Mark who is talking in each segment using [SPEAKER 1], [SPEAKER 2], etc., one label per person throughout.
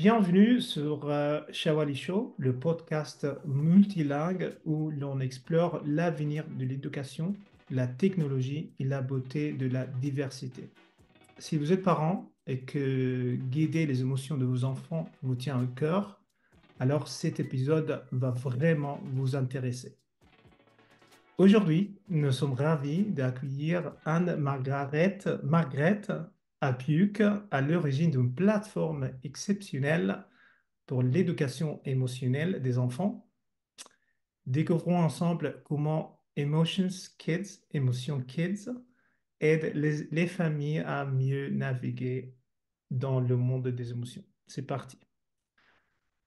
[SPEAKER 1] Bienvenue sur euh, Shawali Show, le podcast multilingue où l'on explore l'avenir de l'éducation, la technologie et la beauté de la diversité. Si vous êtes parent et que guider les émotions de vos enfants vous tient au cœur, alors cet épisode va vraiment vous intéresser. Aujourd'hui, nous sommes ravis d'accueillir Anne-Margaret margaret APUC, à l'origine d'une plateforme exceptionnelle pour l'éducation émotionnelle des enfants. Découvrons ensemble comment Emotions Kids, Emotion Kids, aide les, familles à mieux naviguer dans le monde des émotions. C'est parti.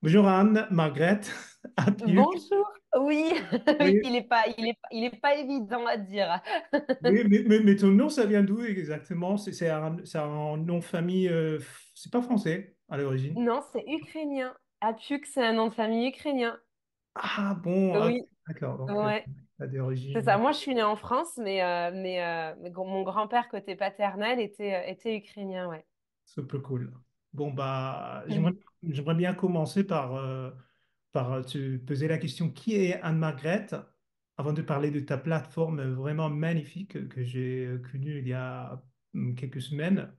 [SPEAKER 1] Bonjour Anne, Margrethe.
[SPEAKER 2] Bonjour. Oui, il n'est pas, il est, il est pas évident à dire.
[SPEAKER 1] mais, mais, mais, ton nom, ça vient d'où exactement C'est un, un, nom de famille, euh, c'est pas français à l'origine
[SPEAKER 2] Non, c'est ukrainien. Apuk, c'est un nom de famille ukrainien.
[SPEAKER 1] Ah bon, ah, oui. d'accord. C'est ça,
[SPEAKER 2] moi je suis née en France, mais, euh, mais euh, mon grand-père côté paternel était, était ukrainien, ouais.
[SPEAKER 1] C'est peu cool. Bon, bah, j'aimerais mm. bien commencer par par, euh, tu posais la question qui est Anne-Margaret avant de parler de ta plateforme vraiment magnifique que j'ai euh, connue il y a hum, quelques semaines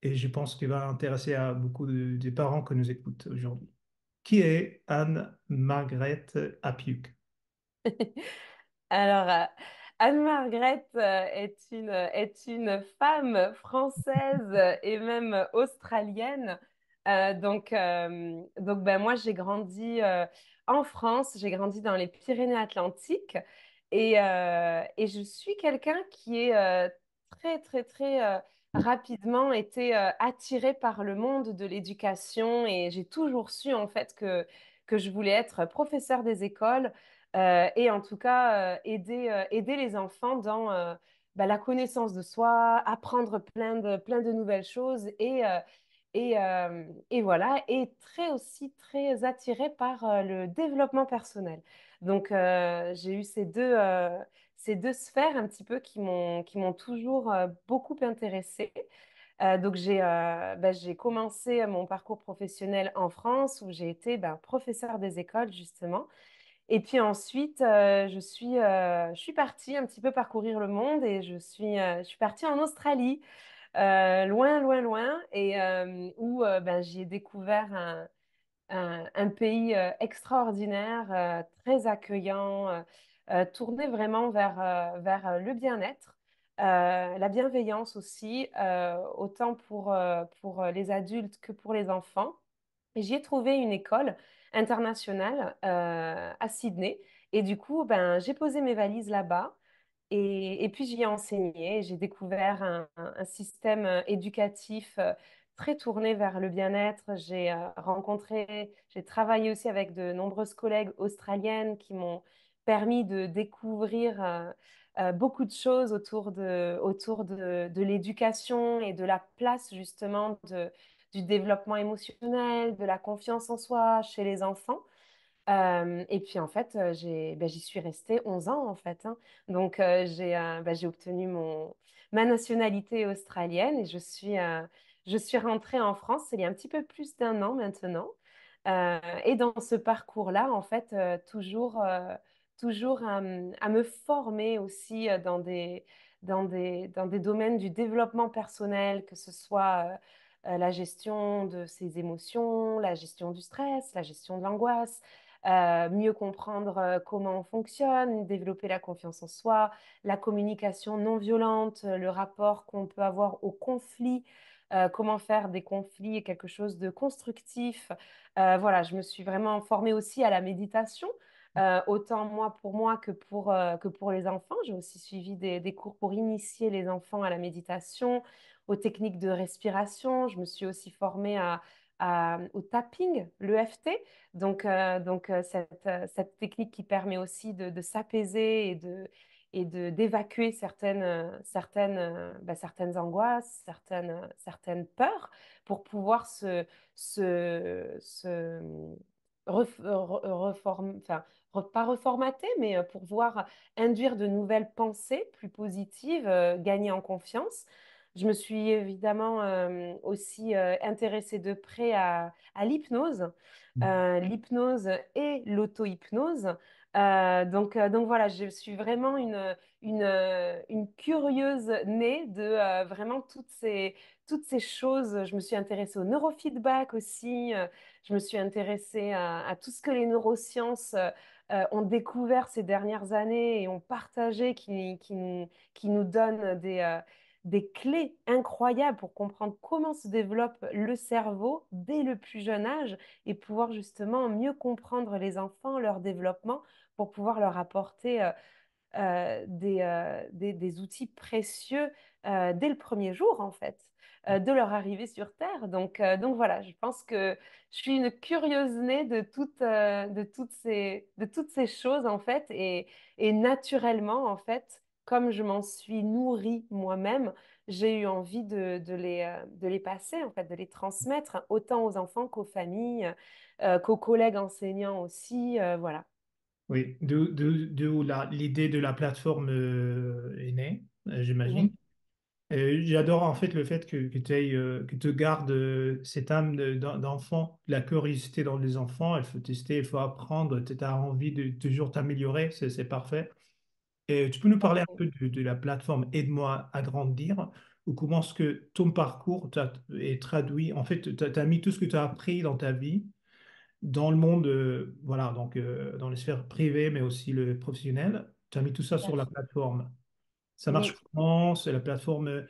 [SPEAKER 1] et je pense qu'elle va intéresser à beaucoup de, des parents que nous écoutent aujourd'hui. Qui est Anne-Margaret Apiuk
[SPEAKER 2] Alors, euh, Anne-Margaret est une, est une femme française et même australienne euh, donc, euh, donc ben, moi, j'ai grandi euh, en France, j'ai grandi dans les Pyrénées-Atlantiques et, et, je suis quelqu'un qui est très, très, très rapidement été attiré par le monde de l'éducation et j'ai toujours su en fait que, que je voulais être professeur des écoles et en tout cas aider, aider les enfants dans... Ben, la connaissance de soi, apprendre plein de, plein de nouvelles choses et, euh, et, voilà, et très aussi très attirée par euh, le développement personnel. Donc euh, j'ai eu ces deux, ces deux sphères un petit peu qui m'ont, toujours beaucoup intéressée. donc bah, j'ai, commencé mon parcours professionnel en France où j'ai été bah, professeur des écoles justement. Et puis ensuite, je, suis, je suis partie un petit peu parcourir le monde et je suis, je suis partie en Australie. Euh, loin, loin, loin, et euh, où euh, ben, j'ai découvert un, pays extraordinaire, très accueillant, tourné vraiment vers, le bien-être. la bienveillance aussi, autant pour, les adultes que pour les enfants. J'ai j'y trouvé une école internationale à Sydney. Et du coup, ben, j'ai posé mes valises là-bas. Et, puis j'y ai enseigné, j'ai découvert un, système euh, éducatif euh, très tourné vers le bien-être. J'ai euh, rencontré, j'ai travaillé aussi avec de nombreuses collègues australiennes qui m'ont permis de découvrir beaucoup de choses autour de, autour de, l'éducation et de la place justement du développement émotionnel, de la confiance en soi chez les enfants et puis en fait, bah, j'y suis restée 11 ans en fait. Hein. Donc bah, j'ai obtenu mon, ma nationalité australienne et je suis, je suis rentrée en France il y a un petit peu plus d'un an maintenant. et dans ce parcours-là, en fait, toujours, toujours à, me former aussi dans des, dans des, dans des domaines du développement personnel, que ce soit la gestion de ses émotions, la gestion du stress, la gestion de l'angoisse, euh, mieux comprendre euh, comment on fonctionne, développer la confiance en soi, la communication non violente, euh, le rapport qu'on peut avoir au conflit. comment faire des conflits quelque chose de constructif. voilà, je me suis vraiment formée aussi à la méditation, mmh. autant moi pour moi que pour, que pour les enfants. J'ai aussi suivi des, des, cours pour initier les enfants à la méditation, aux techniques de respiration. Je me suis aussi formée à, euh, au tapping, l'EFT, donc, euh, donc euh, cette, technique qui permet aussi de, s'apaiser et de et d'évacuer certaines, certaines, bah, certaines angoisses, certaines, certaines peurs, pour pouvoir se, se, se enfin, pas reformater, mais pour pouvoir induire de nouvelles pensées plus positives, gagner en confiance. Je me suis évidemment euh, aussi euh, intéressée de près à, l'hypnose, mmh. euh, l'hypnose et l'auto-hypnose. donc, donc voilà, je suis vraiment une, curieuse née de vraiment toutes ces, toutes ces choses. Je me suis intéressée au neurofeedback aussi. Je me suis intéressée à, tout ce que les neurosciences ont découvert ces dernières années et ont partagé, qui, qui, qui nous donne des, des clés incroyables pour comprendre comment se développe le cerveau dès le plus jeune âge et pouvoir justement mieux comprendre les enfants, leur développement, pour pouvoir leur apporter euh, euh, euh, des, outils précieux dès le premier jour, en fait, mmh. de leur arrivée sur Terre. Donc, donc voilà, je pense que je suis une curieuse née de, toutes, ces, de toutes ces choses, en fait, et naturellement, en fait, comme je m'en suis nourrie moi-même, j'ai eu envie euh, de, les, passer, en fait, de les transmettre autant aux enfants qu'aux familles, euh, qu'aux collègues enseignants aussi, euh, voilà.
[SPEAKER 1] Oui, d'où l'idée de la plateforme est née, j'imagine. J'adore en fait le fait que, tu que gardes cette âme d'enfant, la curiosité dans les enfants, il faut tester, il faut apprendre, tu as envie de toujours t'améliorer, c'est parfait. Et tu peux nous parler un peu de, la plateforme Aide-moi à grandir ou comment est-ce que ton parcours est traduit En fait, tu as mis tout ce que tu as appris dans ta vie dans le monde, euh, voilà, donc euh, dans les sphères privées, mais aussi le professionnel. Tu as mis tout ça sur la plateforme. Ça marche comment C'est la plateforme. Euh,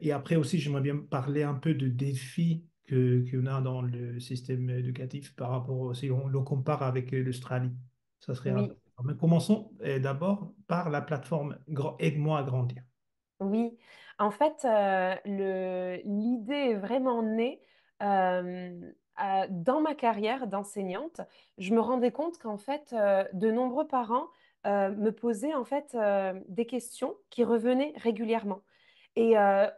[SPEAKER 1] et après aussi, j'aimerais bien parler un peu de défis qu'on a dans le système éducatif par rapport, si on le compare avec l'Australie. Ça serait intéressant. Mais commençons eh, d'abord par la plateforme Aide-moi à grandir.
[SPEAKER 2] Oui, en fait, euh, l'idée est vraiment née. Euh, dans ma carrière d'enseignante, je me rendais compte qu'en fait, euh, de nombreux parents me posaient en fait des questions qui revenaient régulièrement. Et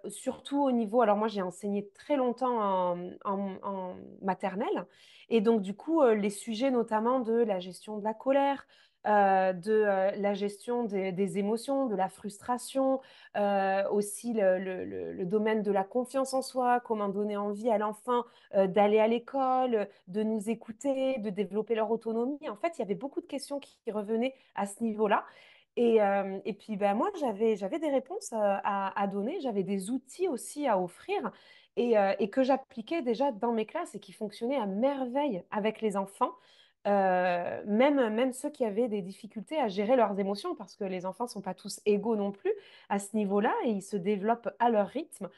[SPEAKER 2] surtout au niveau, alors moi j'ai enseigné très longtemps en, maternelle, et donc du coup les sujets notamment de la gestion de la colère, euh, de euh, la gestion des, émotions, de la frustration, euh, aussi le, domaine de la confiance en soi, comment donner envie à l'enfant d'aller à l'école, de nous écouter, de développer leur autonomie. En fait, il y avait beaucoup de questions qui, revenaient à ce niveau-là. Et, puis, ben, moi, j'avais des réponses à, donner, j'avais des outils aussi à offrir et, et que j'appliquais déjà dans mes classes et qui fonctionnaient à merveille avec les enfants. Euh, même, ceux qui avaient des difficultés à gérer leurs émotions, parce que les enfants ne sont pas tous égaux non plus à ce niveau-là, et ils se développent à leur rythme.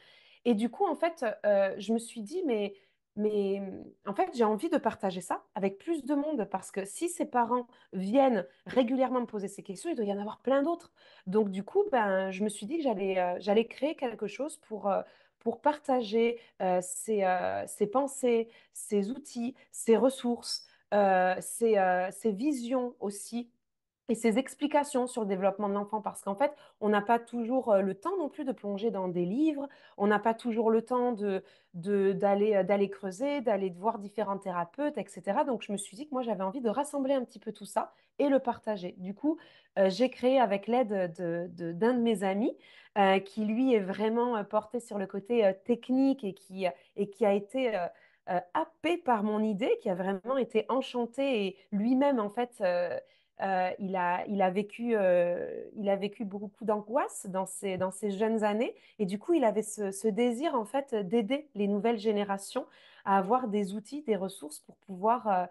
[SPEAKER 2] Et du coup, en fait, euh, je me suis dit, mais, en fait, j'ai envie de partager ça avec plus de monde, parce que si ces parents viennent régulièrement me poser ces questions, il doit y en avoir plein d'autres. Donc, du coup, ben, je me suis dit que j'allais euh, créer quelque chose pour partager ces pensées, ces outils, ces ressources, euh, c'est ses euh, visions aussi et ces explications sur le développement de l'enfant, parce qu'en fait, on n'a pas toujours euh, le temps non plus de plonger dans des livres, on n'a pas toujours le temps d'aller de, d'aller creuser, d'aller voir différents thérapeutes, etc. Donc, je me suis dit que moi, j'avais envie de rassembler un petit peu tout ça et le partager. Du coup, j'ai créé avec l'aide d'un de, de, mes amis, qui lui est vraiment porté sur le côté technique et qui, et qui a été euh, happé par mon idée, qui a vraiment été enchanté et lui-même, en fait, euh, euh, il, a, il, a vécu, il a vécu beaucoup d'angoisse dans ses, dans ses jeunes années et du coup, il avait ce, ce désir, en fait, d'aider les nouvelles générations à avoir des outils, des ressources pour pouvoir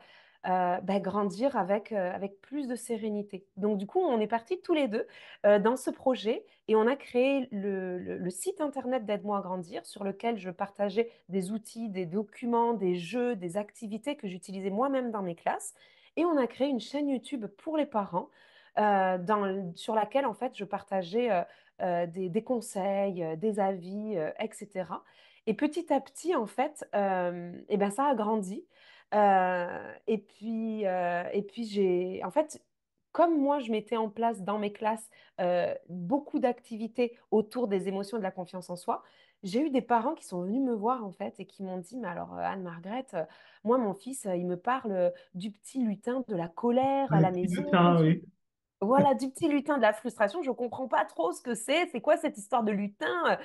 [SPEAKER 2] euh, bah, grandir avec, euh, avec plus de sérénité. Donc du coup, on est partis tous les deux euh, dans ce projet et on a créé le, le, site internet d'Aide-moi à grandir sur lequel je partageais des outils, des documents, des jeux, des activités que j'utilisais moi-même dans mes classes. Et on a créé une chaîne YouTube pour les parents dans, sur laquelle en fait je partageais des, des, conseils, des avis, etc. Et petit à petit en fait, et ben ça a grandi. Euh, et puis, euh, et puis j'ai, en fait, comme moi, je mettais en place dans mes classes euh, beaucoup d'activités autour des émotions et de la confiance en soi, j'ai eu des parents qui sont venus me voir en fait et qui m'ont dit, mais alors anne margret moi, mon fils, il me parle du petit lutin de la colère à la maison. Voilà, du petit lutin de la frustration, je comprends pas trop ce que c'est, c'est quoi cette histoire de lutin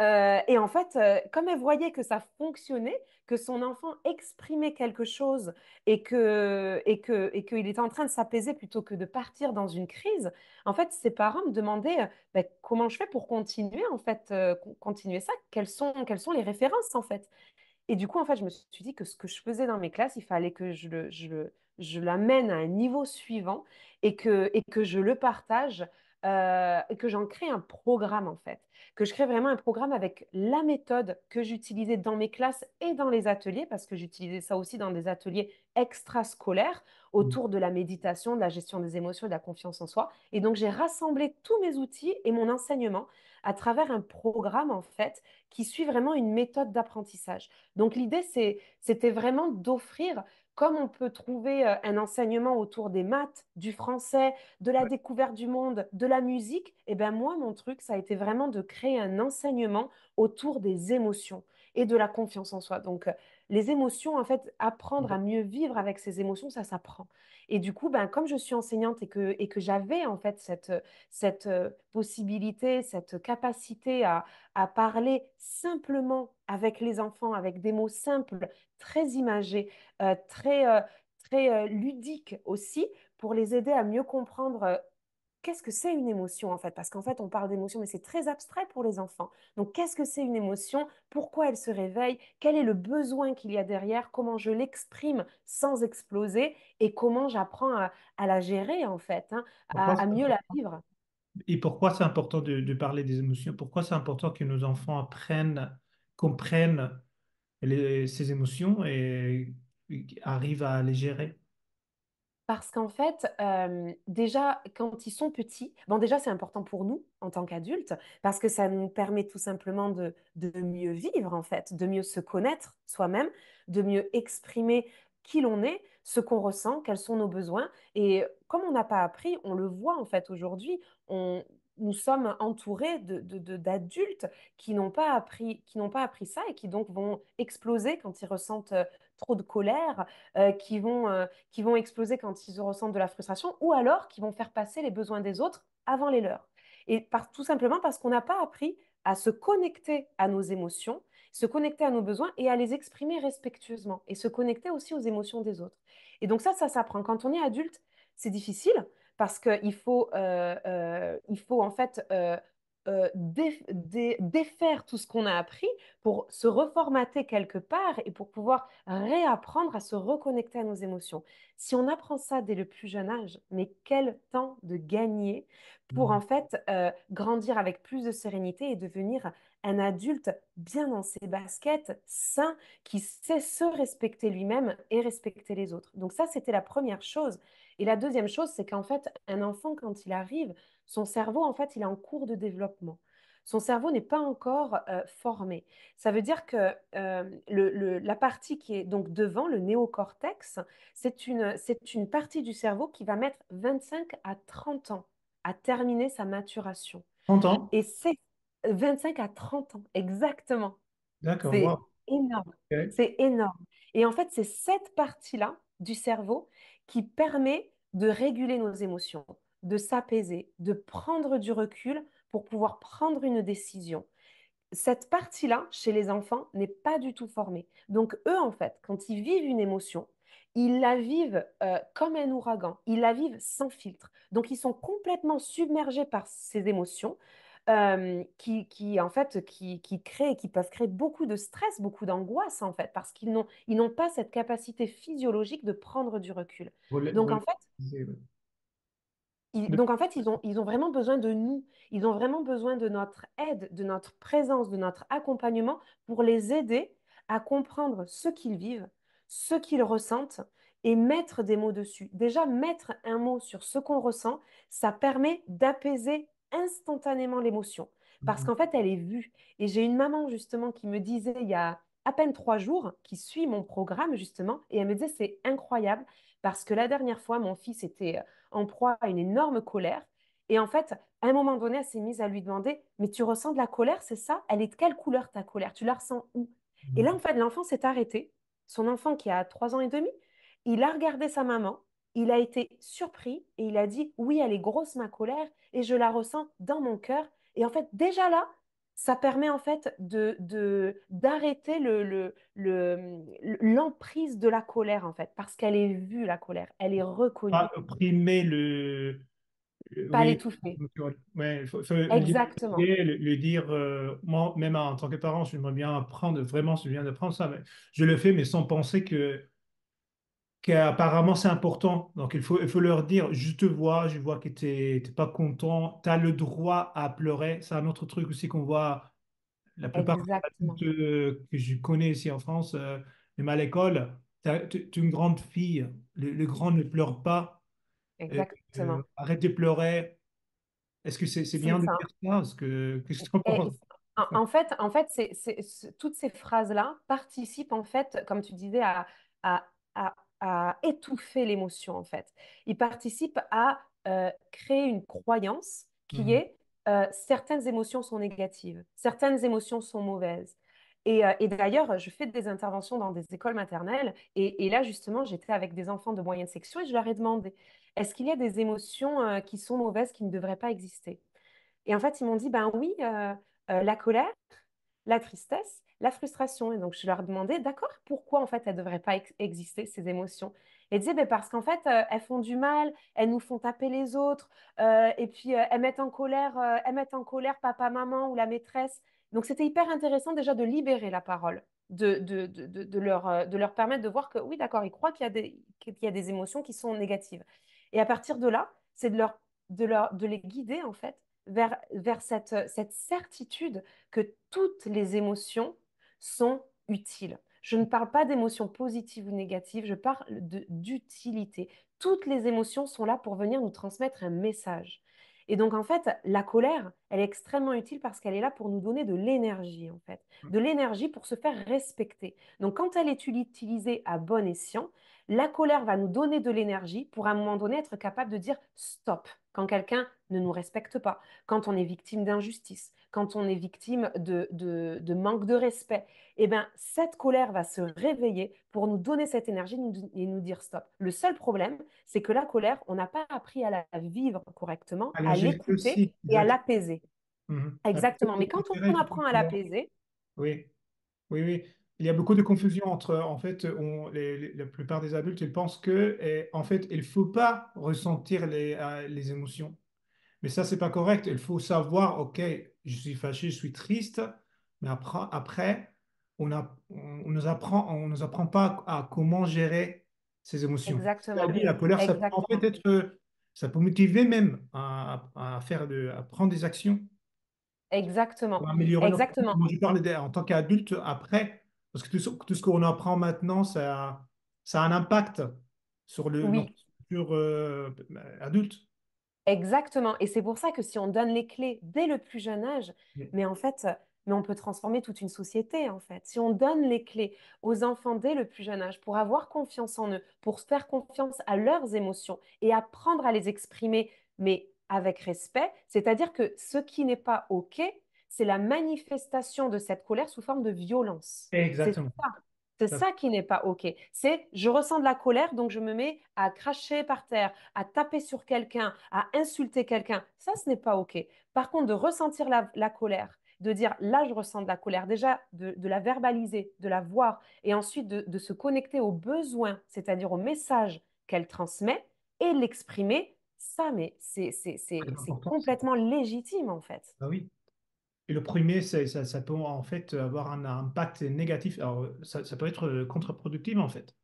[SPEAKER 2] euh, et en fait, euh, comme elle voyait que ça fonctionnait, que son enfant exprimait quelque chose et que et qu'il était en train de s'apaiser plutôt que de partir dans une crise, en fait, ses parents me demandaient euh, ben, comment je fais pour continuer en fait continuer ça, quelles sont les références en fait. Et du coup, en fait, je me suis dit que ce que je faisais dans mes classes, il fallait que je le je, l'amène à un niveau suivant et que et que je le partage euh, que j'en crée un programme en fait, que je crée vraiment un programme avec la méthode que j'utilisais dans mes classes et dans les ateliers, parce que j'utilisais ça aussi dans des ateliers extrascolaires mmh. autour de la méditation, de la gestion des émotions de la confiance en soi. Et donc j'ai rassemblé tous mes outils et mon enseignement à travers un programme en fait qui suit vraiment une méthode d'apprentissage. Donc l'idée c'était vraiment d'offrir comme on peut trouver euh, un enseignement autour des maths, du français, de la découverte du monde, de la musique, et eh ben moi, mon truc, ça a été vraiment de créer un enseignement autour des émotions et de la confiance en soi. Donc, euh, les émotions, en fait, apprendre mmh. à mieux vivre avec ses émotions, ça s'apprend. Et du coup, ben, comme je suis enseignante et que, et que j'avais en fait cette, cette possibilité, cette capacité à, parler simplement avec les enfants, avec des mots simples, très imagés, euh, très, euh, très euh, ludiques aussi, pour les aider à mieux comprendre qu'est-ce que c'est une émotion en fait Parce qu'en fait, on parle d'émotion, mais c'est très abstrait pour les enfants. Donc, qu'est-ce que c'est une émotion Pourquoi elle se réveille Quel est le besoin qu'il y a derrière Comment je l'exprime sans exploser Et comment j'apprends à, la gérer en fait, hein, à, mieux la vivre
[SPEAKER 1] Et pourquoi c'est important de, parler des émotions Pourquoi c'est important que nos enfants apprennent, comprennent ces émotions et arrivent à les gérer
[SPEAKER 2] parce qu'en fait, déjà, quand ils sont petits, bon, déjà, c'est important pour nous en tant qu'adultes, parce que ça nous permet tout simplement de, de mieux vivre, en fait, de mieux se connaître soi-même, de mieux exprimer qui l'on est, ce qu'on ressent, quels sont nos besoins. Et comme on n'a pas appris, on le voit en fait aujourd'hui. On, nous sommes entourés d'adultes de, qui n'ont pas, appris, ça et qui donc vont exploser quand ils ressentent euh, trop de colère, euh, euh, qui, vont, exploser quand ils ressentent de la frustration, ou alors qui vont faire passer les besoins des autres avant les leurs. Et par, tout simplement parce qu'on n'a pas appris à se connecter à nos émotions, se connecter à nos besoins et à les exprimer respectueusement, et se connecter aussi aux émotions des autres. Et donc ça, ça s'apprend. Quand on est adulte, c'est difficile parce qu'il faut, euh, euh, il faut en fait euh, défaire tout ce qu'on a appris pour se reformater quelque part et pour pouvoir réapprendre à se reconnecter à nos émotions. Si on apprend ça dès le plus jeune âge, mais quel temps de gagner pour en mmh. fait grandir avec plus de sérénité et devenir un adulte bien dans ses baskets, sain, qui sait se respecter lui-même et respecter les autres. Donc ça, c'était la première chose. Et la deuxième chose, c'est qu'en fait, un enfant, quand il arrive, son cerveau, en fait, il est en cours de développement. Son cerveau n'est pas encore euh, formé. Ça veut dire que euh, le, la partie qui est donc devant, le néocortex, c'est une, c'est une partie du cerveau qui va mettre 25 à 30 ans à terminer sa maturation. 30 ans Et c'est 25 à 30 ans, exactement. D'accord. C'est énorme. C'est énorme. Et en fait, c'est cette partie-là du cerveau qui permet de réguler nos émotions, de s'apaiser, de prendre du recul pour pouvoir prendre une décision. Cette partie-là, chez les enfants, n'est pas du tout formée. Donc, eux, en fait, quand ils vivent une émotion, ils la vivent euh, comme un ouragan, ils la vivent sans filtre. Donc, ils sont complètement submergés par ces émotions, euh, qui, en fait, qui, qui, créent, qui peuvent créer beaucoup de stress, beaucoup d'angoisse, en fait, parce qu'ils n'ont, ils n'ont pas cette capacité physiologique de prendre du recul. donc, en
[SPEAKER 1] fait,
[SPEAKER 2] donc, en fait, ils ont, ils ont vraiment besoin de nous, ils ont vraiment besoin de notre aide, de notre présence, de notre accompagnement pour les aider à comprendre ce qu'ils vivent, ce qu'ils ressentent et mettre des mots dessus. Déjà, mettre un mot sur ce qu'on ressent, ça permet d'apaiser instantanément l'émotion parce mmh qu'en fait, elle est vue. Et j'ai une maman justement qui me disait il y a à peine trois jours, qui suit mon programme justement, et elle me disait c'est incroyable parce que la dernière fois, mon fils était euh, en proie à une énorme colère. Et en fait, à un moment donné, elle s'est mise à lui demander mais tu ressens de la colère, c'est ça Elle est de quelle couleur ta colère Tu la ressens où Et là, mmh. en fait, l'enfant s'est arrêté. Son enfant qui a trois ans et demi, il a regardé sa maman il a été surpris et il a dit oui, elle est grosse ma colère et je la ressens dans mon cœur. Et en fait, déjà là, ça permet en fait de d'arrêter l'emprise le, de la colère en fait, parce qu'elle est vue la colère, elle est reconnue. Pas
[SPEAKER 1] opprimer le, pas oui, l'étouffer. Exactement. Le, dire, euh, moi, même en tant que parent, je j'aimerais bien apprendre, vraiment, je viens d'apprendre ça, mais je le fais, mais sans penser que apparemment c'est important. Donc il faut, il faut leur dire, je te vois, je vois que tu n'es pas content, tu as le droit à pleurer. C'est un autre truc aussi qu'on voit la plupart euh, que je connais ici en France, euh, même à l'école, tu es une grande fille, le, grand ne pleure pas. Euh, euh, arrête de pleurer. Est-ce que c'est bien de dire ça ce que,
[SPEAKER 2] en, fait, en fait toutes ces phrases-là participent en fait, comme tu disais, à, à à étouffer l'émotion, en fait. Il participe à euh, créer une croyance qui mmh est euh, certaines émotions sont négatives, certaines émotions sont mauvaises. Euh, et, d'ailleurs, je fais des interventions dans des écoles maternelles. Et, et là, justement, j'étais avec des enfants de moyenne section et je leur ai demandé, est-ce qu'il y a des émotions qui sont mauvaises, qui ne devraient pas exister Et en fait, ils m'ont dit, ben oui, la colère, la tristesse, la frustration. Et donc, je leur demandais, d'accord, pourquoi en fait elles ne devraient pas exister, ces émotions Et disaient, ben, parce qu'en fait, euh, elles font du mal, elles nous font taper les autres, euh, et puis euh, elles, mettent en colère, elles mettent en colère papa, maman ou la maîtresse. Donc, c'était hyper intéressant déjà de libérer la parole, de, leur, de leur permettre de voir que, oui, d'accord, ils croient qu'il y, a des, y a des émotions qui sont négatives. Et à partir de là, c'est de, leur, de, de les guider en fait vers, vers cette certitude que toutes les émotions sont utiles. Je ne parle pas d'émotions positives ou négatives, je parle d'utilité. Toutes les émotions sont là pour venir nous transmettre un message. Et donc, en fait, la colère, elle est extrêmement utile parce qu'elle est là pour nous donner de l'énergie, en fait. Mm. De l'énergie pour se faire respecter. Donc, quand elle est utilisée à bon escient, la colère va nous donner de l'énergie pour à un moment donné être capable de dire stop. Quand quelqu'un ne nous respecte pas, quand on est victime d'injustice, quand on est victime de, manque de respect, eh bien, cette colère va se réveiller pour nous donner cette énergie et nous dire stop. Le seul problème, c'est que la colère, on n'a pas appris à la vivre correctement, à, l'écouter et à l'apaiser.
[SPEAKER 1] Mmh Exactement. Mais quand on, apprend à l'apaiser. Oui, oui, oui. Il y a beaucoup de confusion entre, en fait, la plupart des adultes, ils pensent que, eh, en fait, il ne faut pas ressentir les, euh, les émotions. Mais ça, c'est pas correct. Il faut savoir, OK, je suis fâché, je suis triste, mais après, après on, a, on nous apprend, on nous apprend pas à comment gérer ces émotions. Exactement. la colère, ça peut être, ça peut motiver même à, faire de, prendre des actions.
[SPEAKER 2] Exactement. Pour améliorer Exactement. Je
[SPEAKER 1] parle en tant qu'adulte après, parce que tout, ce qu'on apprend maintenant, ça, ça a un impact sur le sur euh, adulte.
[SPEAKER 2] Exactement. Et c'est pour ça que si on donne les clés dès le plus jeune âge, mm. mais en fait, euh, mais on peut transformer toute une société en fait. Si on donne les clés aux enfants dès le plus jeune âge pour avoir confiance en eux, pour faire confiance à leurs émotions et apprendre à les exprimer, mais avec respect, c'est-à-dire que ce qui n'est pas OK, c'est la manifestation de cette colère sous forme de violence. Exactement. C'est ça qui n'est pas OK. C'est je ressens de la colère, donc je me mets à cracher par terre, à taper sur quelqu'un, à insulter quelqu'un. Ça, ce n'est pas OK. Par contre, de ressentir la, colère, de dire là, je ressens de la colère, déjà de, la verbaliser, de la voir, et ensuite de, se connecter aux besoins, c'est-à-dire au message qu'elle transmet, et l'exprimer, ça, mais c'est complètement légitime en fait.
[SPEAKER 1] Ah oui, et le premier, ça, ça, peut en fait avoir un impact négatif. Alors, ça, peut être euh, contre-productif en fait.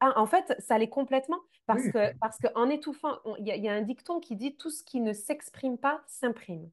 [SPEAKER 2] Ah, en fait, ça l'est complètement. Parce que parce qu'en étouffant, il y, a un dicton qui dit tout ce qui ne s'exprime pas s'imprime.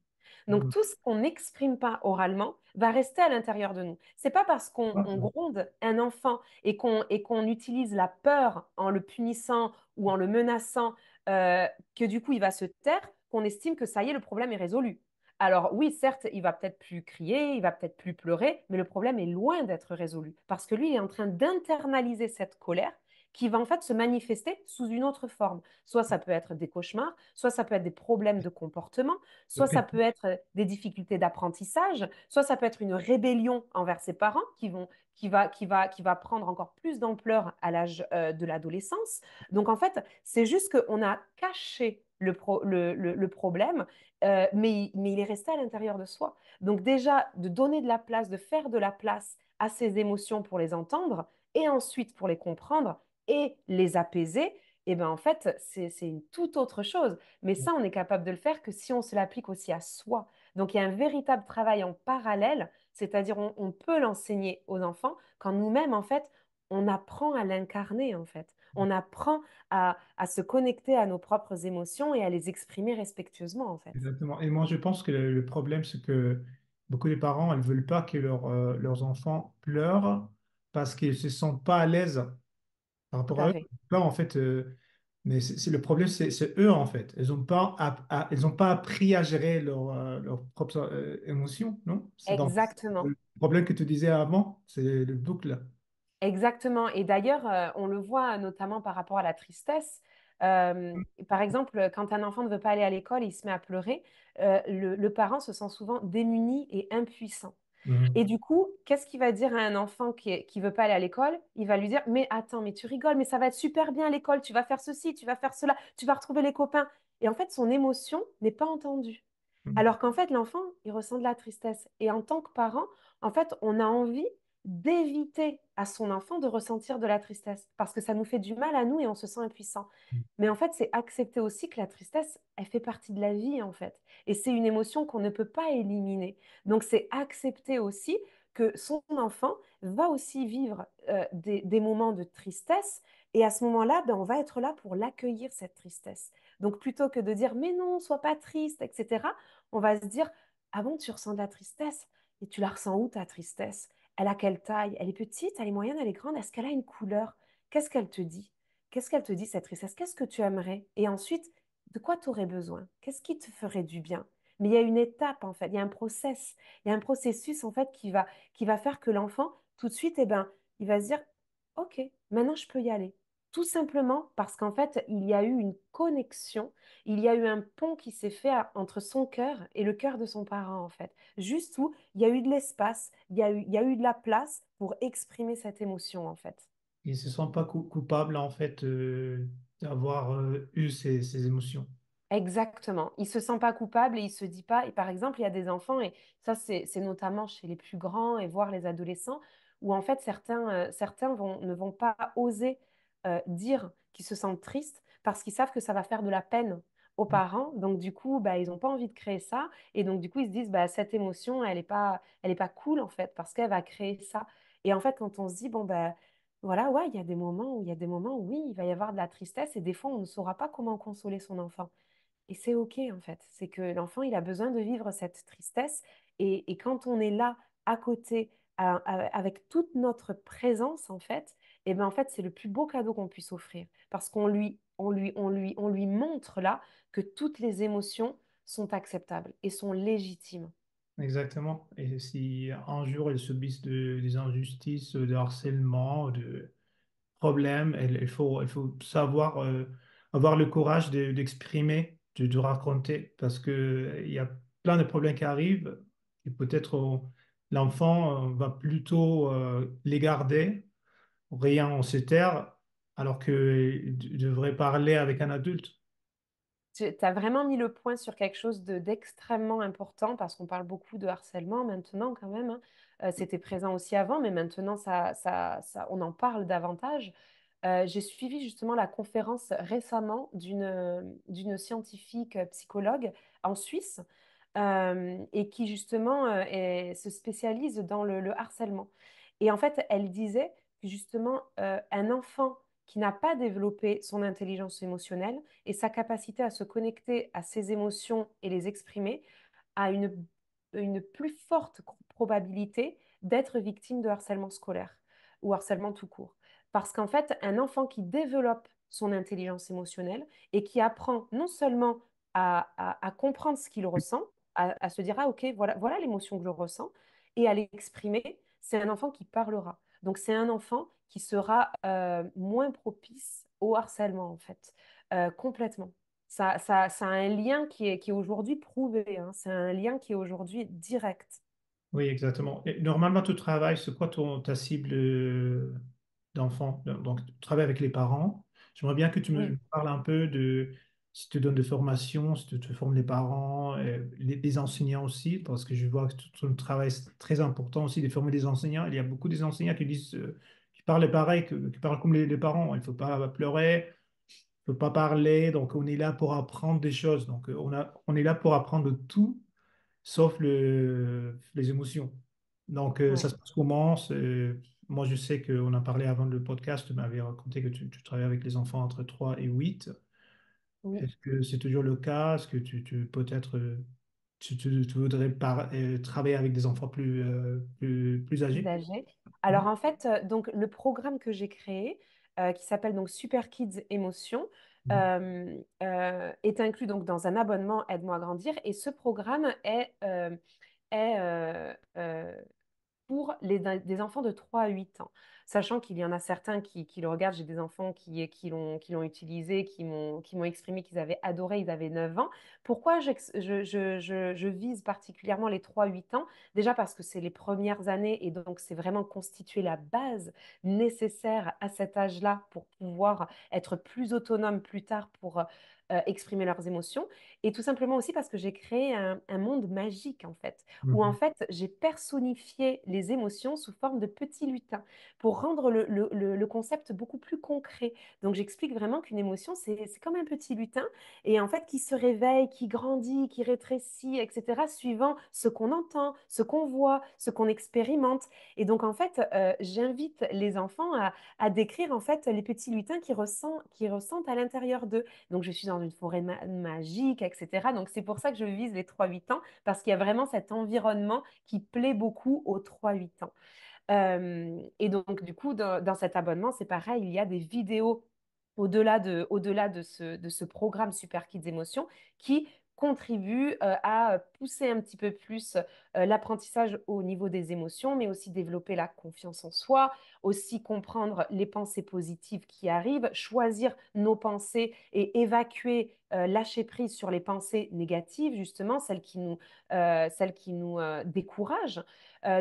[SPEAKER 2] Donc mmh. tout ce qu'on n'exprime pas oralement va rester à l'intérieur de nous. C'est pas parce qu'on ah. gronde un enfant et qu'on utilise la peur en le punissant ou en le menaçant euh, que du coup il va se taire qu'on estime que ça y est le problème est résolu. Alors oui, certes, il va peut-être plus crier, il va peut-être plus pleurer, mais le problème est loin d'être résolu parce que lui, il est en train d'internaliser cette colère qui va en fait se manifester sous une autre forme. Soit ça peut être des cauchemars, soit ça peut être des problèmes de comportement, soit ça peut être euh, des difficultés d'apprentissage, soit ça peut être une rébellion envers ses parents qui vont qui va qui va qui va prendre encore plus d'ampleur à l'âge euh, de l'adolescence. Donc en fait, c'est juste qu'on a caché le, problème, euh, mais, il est resté à l'intérieur de soi. Donc déjà, de donner de la place, de faire de la place à ses émotions pour les entendre, et ensuite pour les comprendre et les apaiser, et eh ben, en fait, c'est une toute autre chose. Mais mmh. ça, on est capable de le faire que si on se l'applique aussi à soi. Donc il y a un véritable travail en parallèle, c'est-à-dire on, on, peut l'enseigner aux enfants quand nous-mêmes, en fait, on apprend à l'incarner, en fait. On apprend à, se connecter à nos propres émotions et à les exprimer respectueusement, en fait.
[SPEAKER 1] Exactement. Et moi, je pense que le, problème, c'est que beaucoup de parents, elles ne veulent pas que euh, leurs enfants pleurent parce qu'ils ne se sentent pas à l'aise par rapport à eux. en fait. Euh, mais c'est le problème, c'est eux en fait. Ils n'ont pas, pas appris à gérer euh, leurs propres émotions, non Exactement. le problème que tu disais avant, c'est le boucle.
[SPEAKER 2] Exactement. Et d'ailleurs, euh, on le voit notamment par rapport à la tristesse. Euh, mmh. par exemple, quand un enfant ne veut pas aller à l'école et il se met à pleurer, euh, le, parent se sent souvent démuni et impuissant. Mmh. Et du coup, qu'est-ce qu'il va dire à un enfant qui ne veut pas aller à l'école Il va lui dire Mais attends, mais tu rigoles, mais ça va être super bien à l'école, tu vas faire ceci, tu vas faire cela, tu vas retrouver les copains. Et en fait, son émotion n'est pas entendue. Mmh. Alors qu'en fait, l'enfant, il ressent de la tristesse. Et en tant que parent, en fait, on a envie d'éviter à son enfant de ressentir de la tristesse, parce que ça nous fait du mal à nous et on se sent impuissant. Mm. Mais en fait, c'est accepter aussi que la tristesse, elle fait partie de la vie, en fait. Et c'est une émotion qu'on ne peut pas éliminer. Donc, c'est accepter aussi que son enfant va aussi vivre euh, des, moments de tristesse. Et à ce moment-là, ben, on va être là pour l'accueillir, cette tristesse. Donc, plutôt que de dire, mais non, sois pas triste, etc., on va se dire, ah bon, tu ressens de la tristesse et tu la ressens où ta tristesse elle a quelle taille Elle est petite Elle est moyenne Elle est grande Est-ce qu'elle a une couleur Qu'est-ce qu'elle te dit Qu'est-ce qu'elle te dit, cette tristesse Qu'est-ce que tu aimerais Et ensuite, de quoi tu aurais besoin Qu'est-ce qui te ferait du bien Mais il y a une étape, en fait. Il y a un process. Il y a un processus, en fait, qui va, qui va faire que l'enfant, tout de suite, eh ben, il va se dire, OK, maintenant, je peux y aller tout simplement parce qu'en fait, il y a eu une connexion, il y a eu un pont qui s'est fait entre son cœur et le cœur de son parent, en fait. Juste où il y a eu de l'espace, il, il, y a eu de la place pour exprimer cette émotion, en fait.
[SPEAKER 1] Il ne se sent pas coupable, en fait, euh, d'avoir euh, eu ces, ces émotions.
[SPEAKER 2] Exactement. Il se sent pas coupable et il se dit pas. Et par exemple, il y a des enfants, et ça, c'est notamment chez les plus grands et voire les adolescents, où en fait, certains, euh, certains vont, ne vont pas oser euh, dire qu'ils se sentent tristes parce qu'ils savent que ça va faire de la peine aux mmh. parents. Donc, du coup, bah, ils n'ont pas envie de créer ça. Et donc, du coup, ils se disent, bah, cette émotion, elle n'est pas, pas cool, en fait, parce qu'elle va créer ça. Et en fait, quand on se dit, bon, bah, voilà, ouais, il y a des moments où il y a des moments où, oui, il va y avoir de la tristesse et des fois, on ne saura pas comment consoler son enfant. Et c'est OK, en fait. C'est que l'enfant, il a besoin de vivre cette tristesse. Et, et quand on est là, à côté, avec toute notre présence, en fait, et ben, en fait, c'est le plus beau cadeau qu'on puisse offrir parce qu'on lui, on lui, on lui, on lui montre là que toutes les émotions sont acceptables et
[SPEAKER 1] sont légitimes. Exactement. Et si un jour elles subissent des injustices, de harcèlement, de problèmes, il, faut, il faut savoir euh, avoir le courage d'exprimer, de, raconter, parce qu'il euh, y a plein de problèmes qui arrivent et peut-être euh, l'enfant va plutôt les garder rien en ces alors qu'il devrait parler avec un adulte.
[SPEAKER 2] Tu as vraiment mis le point sur quelque chose d'extrêmement important parce qu'on parle beaucoup de harcèlement maintenant quand même. Hein. Euh, c'était présent aussi avant, mais maintenant ça, ça, ça on en parle davantage. Euh, j'ai suivi justement la conférence récemment d'une scientifique euh, psychologue en Suisse et qui justement se spécialise dans le harcèlement. Et en fait, elle disait justement euh, un enfant qui n'a pas développé son intelligence émotionnelle et sa capacité à se connecter à ses émotions et les exprimer a une, plus forte probabilité d'être victime de harcèlement scolaire ou harcèlement tout court. Parce qu'en fait, un enfant qui développe son intelligence émotionnelle et qui apprend non seulement à, comprendre ce qu'il ressent, à, se dire, ah ok, voilà l'émotion que je ressens, et à l'exprimer, c'est un enfant qui parlera. Donc c'est un enfant qui sera euh, moins propice au harcèlement en fait, euh, complètement. Ça, ça, a un lien qui est, qui aujourd'hui prouvé, hein. c'est un lien qui est aujourd'hui direct.
[SPEAKER 1] Oui, exactement. Et normalement, tu travailles, c'est quoi ton, ta cible euh, d'enfant Donc, tu travailles avec les parents. J'aimerais bien que tu me parles un peu de si tu donnes des formations, si tu, formes les parents, euh, les, enseignants aussi, parce que je vois que tout le travail très important aussi de former les enseignants. Il y a beaucoup des enseignants qui disent, euh, qui parlent pareil, qui, parlent comme les, parents. Il ne faut pas pleurer, il ne faut pas parler. Donc, on est là pour apprendre des choses. Donc, euh, on, a, on est là pour apprendre tout, sauf les émotions. Donc, ça se passe comment Moi, je sais qu'on a parlé avant le podcast, tu m'avais raconté que tu, tu avec les enfants entre 3 et 8. Est-ce que c'est toujours le cas Est-ce que tu, tu peut-être euh, tu, voudrais euh, travailler avec des enfants plus, euh, plus, âgés
[SPEAKER 2] Alors en fait, donc le programme que j'ai créé, qui s'appelle donc Super Kids Émotion, est inclus donc dans un abonnement Aide-moi à grandir. Et ce programme est, est pour des enfants de 3 à 8 ans. Sachant qu'il y en a certains qui, le regardent, j'ai des enfants qui, l'ont utilisé, qui m'ont exprimé qu'ils avaient adoré, ils avaient 9 ans. Pourquoi je, vise particulièrement les 3-8 ans Déjà parce que c'est les premières années et donc c'est vraiment constituer la base nécessaire à cet âge-là pour pouvoir être plus autonome plus tard pour euh, exprimer leurs émotions. Et tout simplement aussi parce que j'ai créé un, monde magique, en fait, où en mmh fait, j'ai personnifié les émotions sous forme de petits lutins pour rendre le, le, le, concept beaucoup plus concret. Donc, j'explique vraiment qu'une émotion, c'est comme un petit lutin et en fait, qui se réveille, qui grandit, qui rétrécit, etc., suivant ce qu'on entend, ce qu'on voit, ce qu'on expérimente. Et donc, en fait, euh, j'invite les enfants à, à, décrire, en fait, les petits lutins qui, ressent, qui ressentent à l'intérieur d'eux. Donc, je suis en une forêt magique, etc. Donc c'est pour ça que je vise les 3-8 ans, parce qu'il y a vraiment cet environnement qui plaît beaucoup aux 3-8 ans. et donc du coup, dans, cet abonnement, c'est pareil, il y a des vidéos au-delà de, au de, ce, de ce programme Super Kids Émotions qui contribue euh, à euh, pousser un petit peu plus euh, l'apprentissage au niveau des émotions, mais aussi développer la confiance en soi, aussi comprendre les pensées positives qui arrivent, choisir nos pensées et évacuer, lâcher prise sur les pensées négatives, justement, celles qui nous, celles qui nous découragent.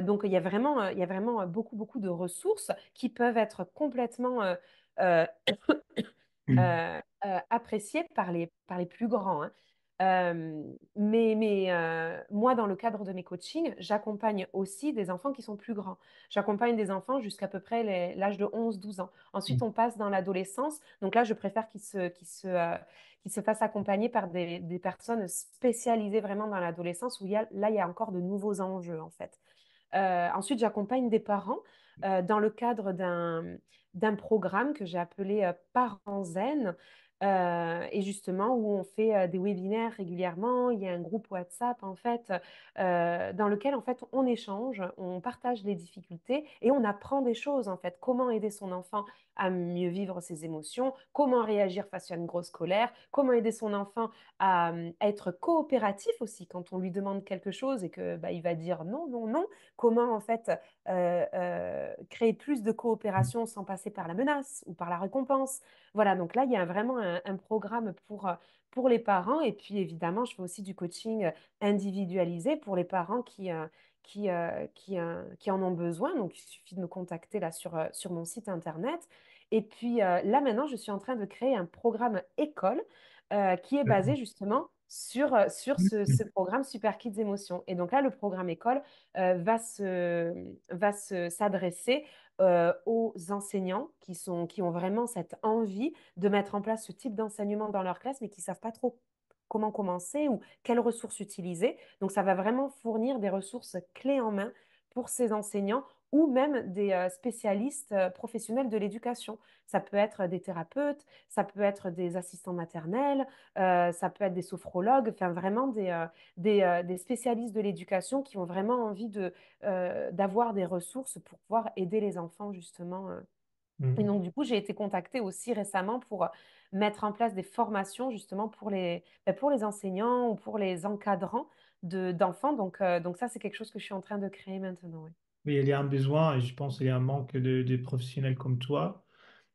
[SPEAKER 2] donc, il y, a vraiment, il y a vraiment beaucoup, beaucoup de ressources qui peuvent être complètement... appréciées par les, par les plus grands. Hein mais, mais moi, dans le cadre de mes coachings, j'accompagne aussi des enfants qui sont plus grands. J'accompagne des enfants jusqu'à peu près l'âge de 11-12 ans. Ensuite, mmh. on passe dans l'adolescence. Donc là, je préfère qu'ils se, qu se, se fassent accompagner par des, des personnes spécialisées vraiment dans l'adolescence, où il y a, là, il y a encore de nouveaux enjeux, en fait. ensuite, j'accompagne des parents dans le cadre d'un programme que j'ai appelé Parents Zen. Euh, et justement où on fait des webinaires régulièrement. Il y a un groupe WhatsApp en fait dans lequel en fait on échange, on partage les difficultés et on apprend des choses en fait. Comment aider son enfant à mieux vivre ses émotions, comment réagir face à une grosse colère, comment aider son enfant à, mmh, être coopératif aussi quand on lui demande quelque chose et que bah, il va dire non, non, non. Comment en fait créer plus de mmh. coopération sans passer par la menace ou par la récompense. Voilà donc là il y a vraiment un euh, un, programme pour, euh, pour les parents. Et puis, évidemment, je fais aussi du coaching euh, individualisé pour les parents qui, qui, en ont besoin. Donc, il suffit de me contacter là sur, sur mon site internet. Et puis, là, maintenant, je suis en train de créer un programme école qui est basé justement sur, euh, mmh ce, programme Super Kids Émotions. Et donc là, le programme école euh, va s'adresser se, va euh, aux enseignants qui, qui ont vraiment cette envie de mettre en place ce type d'enseignement dans leur classe, mais qui ne savent pas trop comment commencer ou quelles ressources utiliser. Donc ça va vraiment fournir des ressources clés en main pour ces enseignants ou même des euh, spécialistes euh, professionnels de l'éducation. Ça peut être des thérapeutes, ça peut être des assistants maternels, euh, ça peut être des sophrologues, enfin vraiment des, des, spécialistes de l'éducation qui ont vraiment envie de, d'avoir des ressources pour pouvoir aider les enfants justement. Et mmh. donc du coup, j'ai été contactée aussi récemment pour mettre en place des formations justement pour les, ben, pour les enseignants ou pour les encadrants de, d'enfants. donc, donc ça, c'est quelque chose que je suis en train de créer maintenant. Oui.
[SPEAKER 1] Oui, il y a un besoin et je pense qu'il y a un manque de, professionnels comme toi.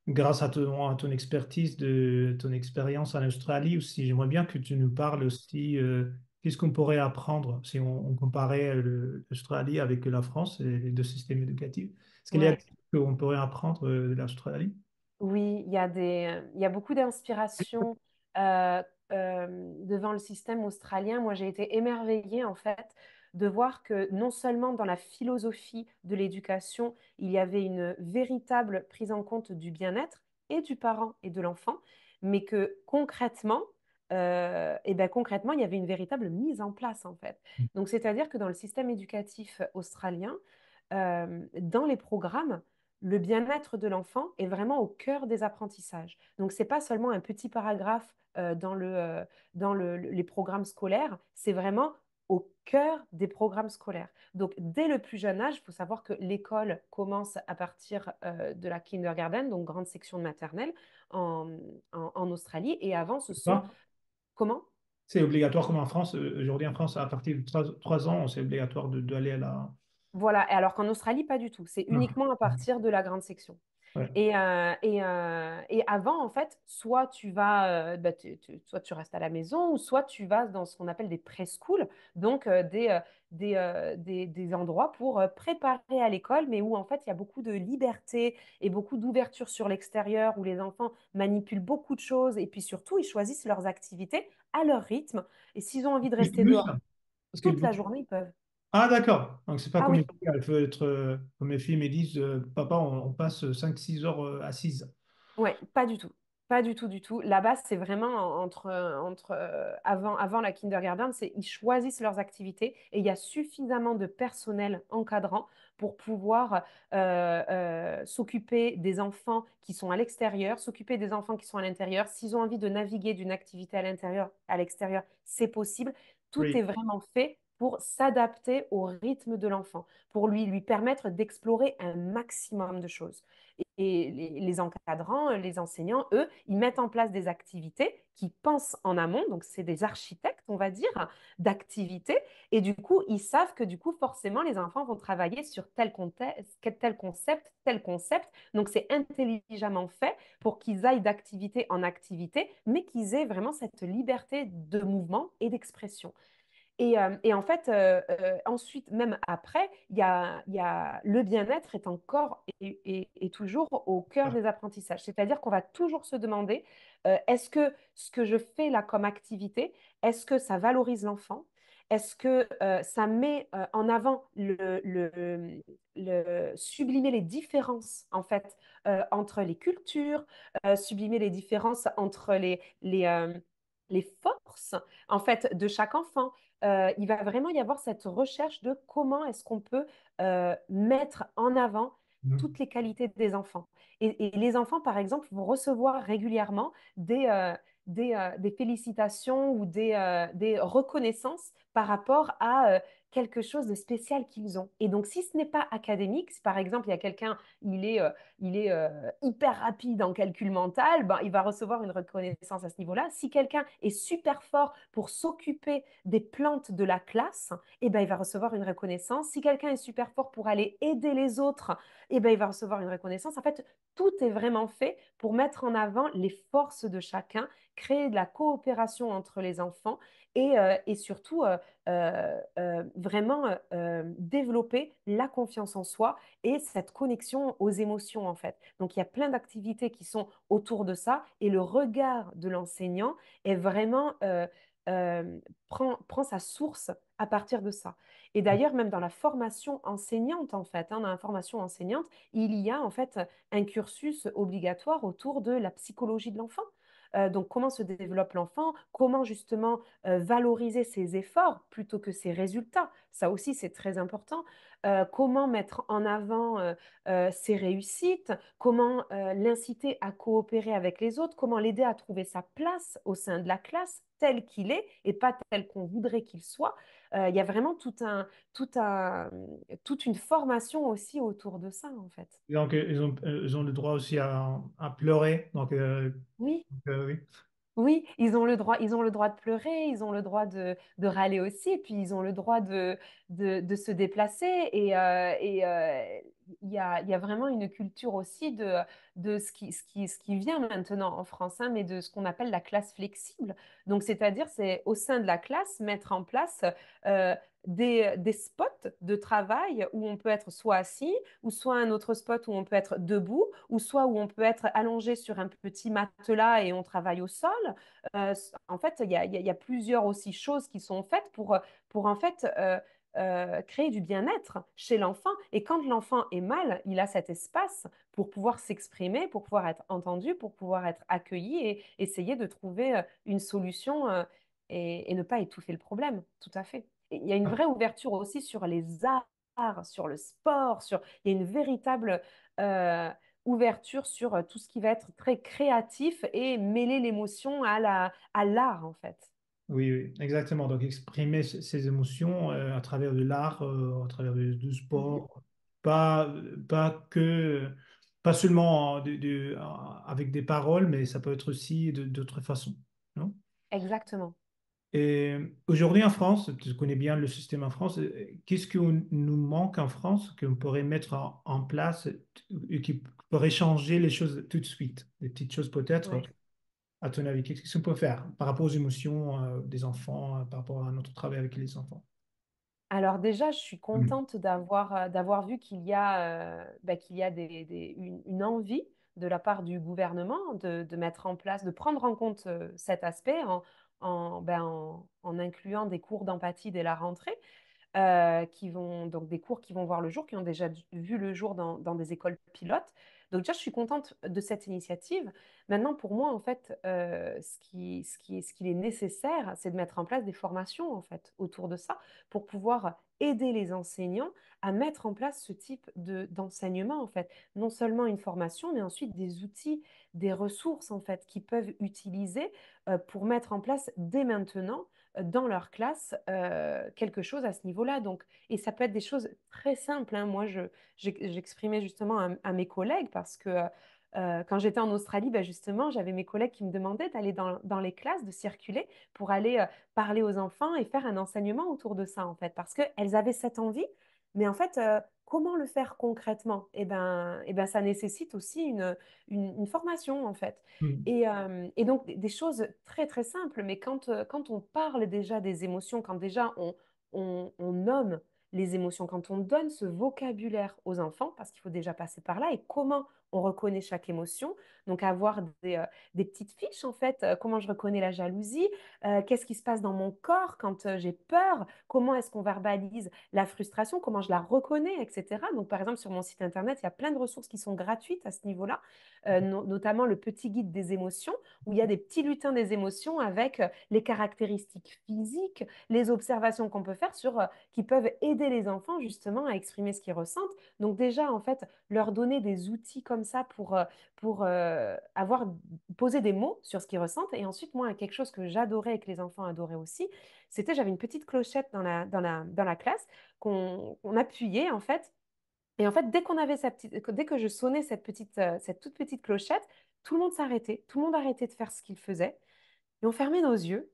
[SPEAKER 1] Grâce à ton, à ton expertise, de ton expérience en Australie aussi, j'aimerais bien que tu nous parles aussi euh, qu'est-ce qu'on pourrait apprendre si on, comparait euh, l'Australie avec la France et les deux systèmes éducatifs. Est-ce qu'il y a quelque qu'on pourrait apprendre euh, de l'Australie
[SPEAKER 2] Oui, il y a, des, il y a beaucoup d'inspiration. devant le système australien, moi j'ai été émerveillée en fait de voir que non seulement dans la philosophie de l'éducation, il y avait une véritable prise en compte du bien-être et du parent et de l'enfant, mais que concrètement, et euh, eh ben concrètement, il y avait une véritable mise en place en fait. Mmh. Donc c'est-à-dire que dans le système éducatif euh, australien, euh, dans les programmes, le bien-être de l'enfant est vraiment au cœur des apprentissages. Donc c'est pas seulement un petit paragraphe dans, le, dans le, les programmes scolaires, c'est vraiment au cœur des programmes scolaires. Donc, dès le plus jeune âge, il faut savoir que l'école commence à partir euh, de la kindergarten, donc grande section de maternelle en, Australie, et avant, ce sont... Comment
[SPEAKER 1] C'est obligatoire comme en France. Euh, aujourd'hui, en France, à partir de trois ans, c'est obligatoire d'aller à la...
[SPEAKER 2] Voilà, alors qu'en Australie, pas du tout. C'est ah. uniquement à partir de la grande section. Et, euh, et, euh, et, avant, en fait, soit tu vas, euh, bah, soit tu restes à la maison, ou soit tu vas dans ce qu'on appelle des preschools, donc des, des, des, endroits pour préparer à l'école, mais où en fait il y a beaucoup de liberté et beaucoup d'ouverture sur l'extérieur, où les enfants manipulent beaucoup de choses, et puis surtout ils choisissent leurs activités à leur rythme. Et s'ils ont envie de rester dehors toute la journée, ils peuvent.
[SPEAKER 1] Ah, d'accord. Donc, c'est pas ah comme être, euh, mes filles me disent, euh, papa, on, passe 5-6 heures euh, assises.
[SPEAKER 2] Oui, pas du tout. Pas du tout, du tout. Là-bas, c'est vraiment entre, entre avant, avant la kindergarten, c'est ils choisissent leurs activités et il y a suffisamment de personnel encadrant pour pouvoir s'occuper des enfants qui sont à l'extérieur, s'occuper des enfants qui sont à l'intérieur. S'ils ont envie de naviguer d'une activité à l'intérieur, à l'extérieur, c'est possible. Tout est vraiment fait pour s'adapter au rythme de l'enfant, pour lui, lui permettre d'explorer un maximum de choses. Et, les, encadrants, les enseignants, eux, ils mettent en place des activités qui pensent en amont, donc c'est des architectes, on va dire, d'activités, et du coup, ils savent que du coup, forcément, les enfants vont travailler sur tel, tel concept, tel concept, donc c'est intelligemment fait pour qu'ils aillent d'activité en activité, mais qu'ils aient vraiment cette liberté de mouvement et d'expression. Euh, et, en fait, euh, euh, ensuite, même après, le bien-être est encore et, toujours au cœur ah. des apprentissages. C'est-à-dire qu'on va toujours se demander, est-ce que ce que je fais là comme activité, est-ce que ça valorise l'enfant est-ce que ça met en avant le, sublimer les différences entre les cultures, sublimer les différences entre les, forces de chaque enfant, euh, il va vraiment y avoir cette recherche de comment est-ce qu'on peut euh, mettre en avant mmh. toutes les qualités des enfants. Et, les enfants, par exemple, vont recevoir régulièrement des, euh, félicitations ou des, reconnaissances par rapport à quelque chose de spécial qu'ils ont. Et donc, si ce n'est pas académique, si par exemple, il y a quelqu'un, il est, euh, il est euh, hyper rapide en calcul mental, ben, il va recevoir une reconnaissance à ce niveau-là. Si quelqu'un est super fort pour s'occuper des plantes de la classe, eh ben, il va recevoir une reconnaissance. Si quelqu'un est super fort pour aller aider les autres, eh ben, il va recevoir une reconnaissance. En fait, tout est vraiment fait pour mettre en avant les forces de chacun créer de la coopération entre les enfants et, euh, et surtout euh, euh, vraiment développer la confiance en soi et cette connexion aux émotions en fait. Donc il y a plein d'activités qui sont autour de ça et le regard de l'enseignant est vraiment... prend, prend, sa source à partir de ça. Et mmh. d'ailleurs, même dans la formation enseignante, en fait, hein, dans la formation enseignante, il y a en fait un cursus obligatoire autour de la psychologie de l'enfant. Euh, donc, comment se développe l'enfant Comment justement euh, valoriser ses efforts plutôt que ses résultats Ça aussi, c'est très important. Euh, comment mettre en avant ses réussites Comment l'inciter à coopérer avec les autres Comment l'aider à trouver sa place au sein de la classe tel qu'il est et pas tel qu'on voudrait qu'il soit euh, il y a vraiment tout un, tout un, toute une formation aussi autour de ça, en fait.
[SPEAKER 1] Donc, ils ont, ils ont le droit aussi à, à pleurer. Donc, euh, euh, oui.
[SPEAKER 2] oui. ils ont le droit, ils ont le droit de pleurer, ils ont le droit de, de râler aussi, et puis ils ont le droit de, de, de se déplacer. Et, y, a, y a, vraiment une culture aussi de, de ce, qui, ce, qui, ce, qui, vient maintenant en France, hein, mais de ce qu'on appelle la classe flexible. Donc, c'est-à-dire, c'est au sein de la classe mettre en place euh, des, des, spots de travail où on peut être soit assis, ou soit un autre spot où on peut être debout, ou soit où on peut être allongé sur un petit matelas et on travaille au sol. Euh, en fait, il y a, plusieurs aussi choses qui sont faites pour, pour en fait euh, euh, créer du bien-être chez l'enfant. Et quand l'enfant est mal, il a cet espace pour pouvoir s'exprimer, pour pouvoir être entendu, pour pouvoir être accueilli et essayer de trouver euh, une solution euh, et, ne pas étouffer le problème. Tout à fait. il y a une ah. vraie ouverture aussi sur les arts, sur le sport, sur... il y a une véritable ouverture sur tout ce qui va être très créatif et mêler l'émotion à l'art, la, à en fait.
[SPEAKER 1] Oui, exactement. Donc, exprimer ses émotions euh, à travers de l'art, euh, à travers du, sport, pas, pas que, pas seulement avec des paroles, mais ça peut être aussi d'autres façons. non
[SPEAKER 2] Exactement.
[SPEAKER 1] Et aujourd'hui en France, tu connais bien le système en France, euh, qu'est-ce qui nous manque en France qu'on pourrait mettre en, place et qui pourrait changer les choses tout de suite? Des petites choses peut-être à ton avis, qu'est-ce qu'on peut faire par rapport aux émotions euh, des enfants, euh, par rapport à notre travail avec les enfants
[SPEAKER 2] alors déjà, je suis mmh contente d'avoir, euh, d'avoir vu qu'il y a, bah, qu'il y a une, envie de la part du gouvernement de, mettre en place, de prendre en compte cet aspect ben, en, en, incluant des cours d'empathie dès la rentrée, qui vont, donc des cours qui vont voir le jour, qui ont déjà vu le jour dans, dans des écoles pilotes. Donc déjà, je suis contente de cette initiative. Maintenant, pour moi, en fait, euh, ce, qui, ce, qui, ce qu'il est nécessaire, c'est de mettre en place des formations, en fait, autour de ça, pour pouvoir aider les enseignants à mettre en place ce type d'enseignement, en fait. Non seulement une formation, mais ensuite des outils, des ressources, en fait, qu'ils peuvent utiliser euh, pour mettre en place dès maintenant euh, dans leur classe euh, quelque chose à ce niveau-là. Donc, et ça peut être des choses très simples. Hein. Moi, j'exprimais justement à, mes collègues parce que quand j'étais en Australie, bah, justement, j'avais mes collègues qui me demandaient d'aller dans, les classes, de circuler pour aller parler aux enfants et faire un enseignement autour de ça, en fait, parce qu'elles avaient cette envie, mais en fait, comment le faire concrètement Eh bien, eh ben, ça nécessite aussi une, une, formation, en fait. Mmh. Et, et, donc, des choses très, très simples, mais quand, quand on parle déjà des émotions, quand déjà on, on nomme les émotions, quand on donne ce vocabulaire aux enfants, parce qu'il faut déjà passer par là, et comment on reconnaît chaque émotion. Donc avoir des, euh, petites fiches en fait, euh, comment je reconnais la jalousie, euh, qu'est-ce qui se passe dans mon corps quand j'ai peur, comment est-ce qu'on verbalise la frustration, comment je la reconnais, etc. Donc par exemple sur mon site internet, il y a plein de ressources qui sont gratuites à ce niveau-là, mmh. notamment le petit guide des émotions où il y a des petits lutins des émotions avec les caractéristiques physiques, les observations qu'on peut faire sur qui peuvent aider les enfants justement à exprimer ce qu'ils ressentent. Donc déjà en fait leur donner des outils comme ça pour, euh, pour euh, avoir posé des mots sur ce qu'ils ressentent. Et ensuite, moi, quelque chose que j'adorais et que les enfants adoraient aussi, c'était j'avais une petite clochette dans la, dans la, dans la classe qu'on appuyait en fait. Et en fait, dès qu'on avait petite, dès que je sonnais cette petite, euh, cette toute petite clochette, tout le monde s'arrêtait, tout le monde arrêtait de faire ce qu'il faisait, et on fermait nos yeux,